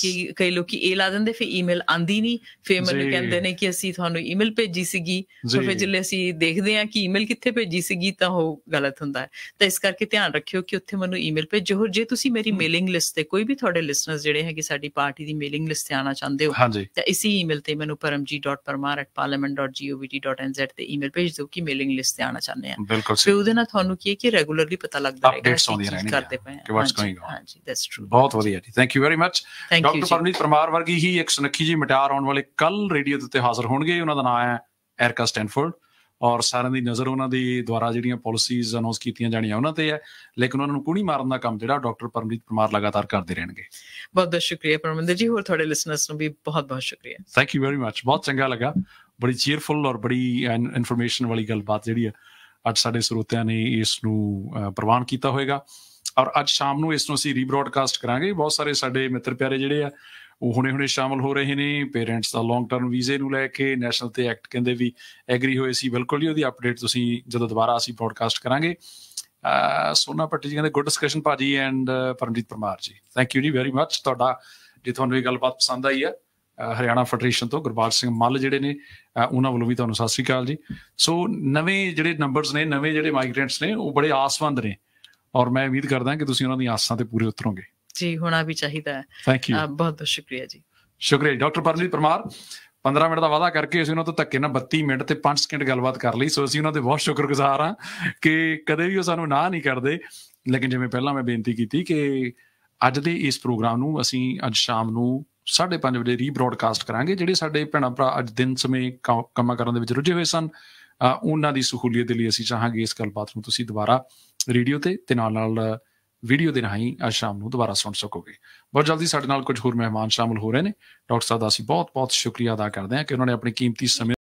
ਕਿ ਕਈ ਲੋਕੀ ਏ ਲਾ ਦਿੰਦੇ ਫਿਰ ਈਮੇਲ ਆਂਦੀ ਨਹੀਂ ਫਿਰ ਮੈਨੂੰ ਕਹਿੰਦੇ ਨੇ ਕਿ ਅਸੀਂ ਤੁਹਾਨੂੰ ਈਮੇਲ ਭੇਜੀ ਸੀਗੀ ਫਿਰ ਜਿੱਲੇ ਅਸੀਂ ਦੇਖਦੇ ਆ ਕਿ ਈਮੇਲ ਕਿੱਥੇ ਭੇਜੀ ਸੀਗੀ ਤਾਂ ਉਹ ਗਲਤ ਹੁੰਦਾ ਹੈ ਤਾਂ ਇਸ ਕਰਕੇ ਧਿਆਨ ਰੱਖਿਓ ਕਿ ਉੱਥੇ ਮੈਨੂੰ ਈਮੇਲ ਭੇਜੋ ਹੋਰ ਜੇ ਤੁਸੀਂ ਮੇਰੀ ਮੇਲਿੰਗ ਲਿਸਟ ਤੇ ਕੋਈ ਵੀ ਤੁਹਾਡੇ ਲਿਸਨਰਸ ਜਿਹੜੇ ਹੈਗੇ ਸਾਡੀ ਪਾਰਟੀ ਦੀ ਮੇਲਿੰਗ ਲਿਸਟ ਤੇ ਆਣਾ ਚਾਹੁੰਦੇ ਹੋ ਤਾਂ ਇਸੇ ਈਮੇਲ ਤੇ ਮੈਨੂੰ paramji.parmar@parliament.govt.nz ਤੇ ਈਮੇਲ ਭੇਜ ਦਿਓ ਕਿ ਮੇਲਿੰਗ ਲਿਸਟ ਤੇ ਆਣਾ ਚਾਹੁੰਦੇ ਆ ਫਿਰ ਉਹਦੇ ਨਾਲ ਤੁਹਾਨੂੰ ਕੀ ਹੈ ਕਿ ਰੈਗੂਲਰਲੀ ਪਤਾ ਲੱਗਦਾ ਅਪਡੇਟਸ ਆਉਂਦੀਆਂ ਰਹਿਣਗੀਆਂ ਕਰਦੇ ਪਏ ਕਿ ਵਾਟਸ ਗੋਇੰਗ ਔਨ ਹਾਂਜੀ ਦੈਟਸ ਟਰੂ ਬਹੁਤ ਵਧੀਆ ਜੀ thank you very much doctor Paramjit Parmar ਵਰਗੀ ਹੀ ਇੱਕ ਸੁਨੱਖੀ ਜੀ ਮਟਿਆਰ ਆਉਣ ਵਾਲੇ ਕੱਲ ਰੇਡੀਓ ਦੇ ਉੱਤੇ ਹਾਜ਼ਰ ਹੋਣਗੇ ਉਹਨਾਂ ਦਾ ਨਾਮ ਹੈ ਐਰਕਾ ਸਟੈਨਫੋਰਡ ਔਰ ਸਾਰਿਆਂ ਦੀ ਨਜ਼ਰ ਉਹਨਾਂ ਦੀ ਦੁਆਰਾ ਜਿਹੜੀਆਂ ਪਾਲਿਸੀਜ਼ ਅਨਾਉਂਸ ਕੀਤੀਆਂ ਜਾਣੀਆਂ ਉਹਨਾਂ ਤੇ ਹੈ ਲੇਕਿਨ ਉਹਨਾਂ ਨੂੰ ਕੋਣੀ ਮਾਰਨ ਦਾ ਕੰਮ ਜਿਹੜਾ ਡਾਕਟਰ ਪਰਮਜੀਤ ਪਰਮਾਰ ਲਗਾਤਾਰ ਕਰਦੇ ਰਹਿਣਗੇ ਬਹੁਤ ਬਹੁਤ ਸ਼ੁਕਰੀਆ ਪਰਮਿੰਦਰ ਜੀ ਹੋਰ ਤੁਹਾਡੇ ਲਿਸਨਰਸ ਨੂੰ ਵੀ ਬਹੁਤ ਬਹੁਤ ਸ਼ੁਕਰੀਆ ਥੈਂਕ ਯੂ ਵੈਰੀ ਮੱਚ ਬਹੁਤ ਚੰਗਾ ਲੱਗਾ ਬੜੀ ਚੀਅਰਫੁਲ ਔਰ ਬੜੀ ਇਨਫੋਰਮੇਸ਼ਨ ਵਾਲੀ ਗੱਲਬਾਤ ਜਿਹੜੀ ਹੈ ਅੱਜ ਸਾਡੇ ਸਰੋਤਿਆਂ ਨੇ ਇਸ ਨੂੰ ਪ੍ਰਵਾਨ ਕੀਤਾ ਹੋਵੇਗਾ ਔਰ ਅੱਜ ਸ਼ਾਮ ਨੂੰ ਇਸ ਨੂੰ ਅਸੀਂ ਰੀਬ੍ਰਾਡਕਾਸਟ ਕਰਾਂਗੇ ਬਹੁਤ ਸਾਰੇ ਸਾਡੇ ਮਿੱਤਰ ਪਿਆਰੇ ਜਿਹੜੇ ਆ ਉਹ ਹੁਣੇ-ਹੁਣੇ ਸ਼ਾਮਲ ਹੋ ਰਹੇ ਨੇ ਪੇਰੈਂਟਸ ਦਾ ਲੌਂਗ ਟਰਮ ਵੀਜ਼ੇ ਨੂੰ ਲੈ ਕੇ ਨੈਸ਼ਨਲ ਤੇ ਐਕਟ ਕਹਿੰਦੇ ਵੀ ਐਗਰੀ ਹੋਏ ਸੀ ਬਿਲਕੁਲ ਹੀ ਉਹਦੀ ਅਪਡੇਟ ਤੁਸੀਂ ਜਦੋਂ ਦੁਬਾਰਾ ਅਸੀਂ ਪੋਡਕਾਸਟ ਕਰਾਂਗੇ ਸੋਨਾ ਪੱਟੀ ਜੀ ਕਹਿੰਦੇ ਗੁੱਡ ਡਿਸਕਸ਼ਨ ਭਾਜੀ and Paramjit Parmar ji thank you ਜੀ ਵੈਰੀ ਮੱਚ ਤੁਹਾਡਾ ਜੇ ਤੁਹਾਨੂੰ ਇਹ ਗੱਲਬਾਤ ਪਸੰਦ ਆਈ ਹੈ ਹਰਿਆਣਾ ਫੈਡਰੇਸ਼ਨ ਤੋਂ ਗੁਰਬਾਜ ਸਿੰਘ ਮੱਲ ਜਿਹੜੇ ਨੇ ਉਹਨਾਂ ਵੱਲੋਂ ਵੀ ਤੁਹਾਨੂੰ ਸਤਿ ਸ੍ਰੀ ਅਕਾਲ ਜੀ ਸੋ ਨਵੇਂ ਜਿਹੜੇ ਨੰਬਰਸ ਨੇ ਨਵੇਂ ਜਿਹੜੇ ਮਾਈਗ੍ਰੈਂਟਸ ਨੇ ਉਹ ਬੜੇ ਆਸਵੰਦ ਨੇ ਔਰ ਮੈਂ ਉਮੀਦ ਕਰਦਾ ਕਿ ਤੁਸੀਂ ਉਹਨਾਂ ਦੀਆਂ ਆਸਾਂ ਤੇ ਪੂਰੇ ਉਤਰੋਗੇ ਜੀ ਹੋਣਾ ਵੀ ਚਾਹੀਦਾ ਹੈ ਥੈਂਕ ਯੂ ਬਹੁਤ ਬਹੁਤ ਸ਼ੁਕਰੀਆ ਜੀ ਸ਼ੁਕਰੀਆ ਡਾਕਟਰ ਪਰਮਜੀਤ ਪਰਮਾਰ 15 ਮਿੰਟ ਦਾ ਵਾਅਦਾ ਕਰਕੇ ਅਸੀਂ ਉਹਨਾਂ ਤੋਂ ਧੱਕੇ ਨਾਲ 32 ਮਿੰਟ ਤੇ 5 ਸਕਿੰਟ ਗੱਲਬਾਤ ਕਰ ਲਈ ਸੋ ਅਸੀਂ ਉਹਨਾਂ ਦੇ ਬਹੁਤ ਸ਼ੁਕਰਗੁਜ਼ਾਰ ਹਾਂ ਕਿ ਕਦੇ ਵੀ ਉਹ ਸਾਨੂੰ ਨਾ ਨਹੀਂ ਕਰਦੇ ਲੇਕਿਨ ਜਿਵੇਂ ਪਹਿਲਾਂ ਮੈਂ ਬੇਨਤੀ ਕੀਤੀ ਕਿ ਅੱਜ ਦੇ ਇਸ ਪ੍ਰੋਗਰਾਮ ਨੂੰ ਅਸੀਂ ਅੱਜ ਸ਼ਾਮ ਨੂੰ 5:30 ਵਜੇ ਰੀਬ੍ਰੌਡਕਾਸਟ ਕਰਾਂਗੇ ਜਿਹੜੇ ਸਾਡੇ ਭੈਣਾ ਭਰਾ ਅੱਜ ਦਿਨ ਸਮੇਂ ਕੰਮਾਂ ਕਰਨ ਦੇ ਵਿੱਚ ਰੁੱਝੇ ਹੋਏ ਸਨ ਉਹਨਾਂ ਦੀ ਸਹੂਲੀਅਤ ਦੇ ਲਈ ਅਸੀਂ ਚਾਹਾਂਗੇ ਇਸ ਗੱਲਬਾਤ ਨੂੰ ਤੁਸੀਂ ਦੁਬਾਰਾ ਰੇਡੀਓ ਤੇ ਤੇ ਨਾਲ ਨਾਲ ਵੀਡੀਓ ਦੇ ਰਾਹੀਂ ਅੱਜ ਸ਼ਾਮ ਨੂੰ ਦੁਬਾਰਾ ਸੁਣ ਸਕੋਗੇ ਬਹੁਤ ਜਲਦੀ ਸਾਡੇ ਨਾਲ ਕੁਝ ਹੋਰ ਮਹਿਮਾਨ ਸ਼ਾਮਲ ਹੋ ਰਹੇ ਨੇ ਡਾਕਟਰ ਸਾਹਿਬ ਦਾ ਅਸੀਂ ਬਹੁਤ-ਬਹੁਤ ਸ਼ੁਕਰੀਆ ਅਦਾ ਕਰਦੇ ਹਾਂ ਕਿ ਉਹਨਾਂ ਨੇ ਆਪਣੇ ਕੀਮਤੀ ਸਮੇਂ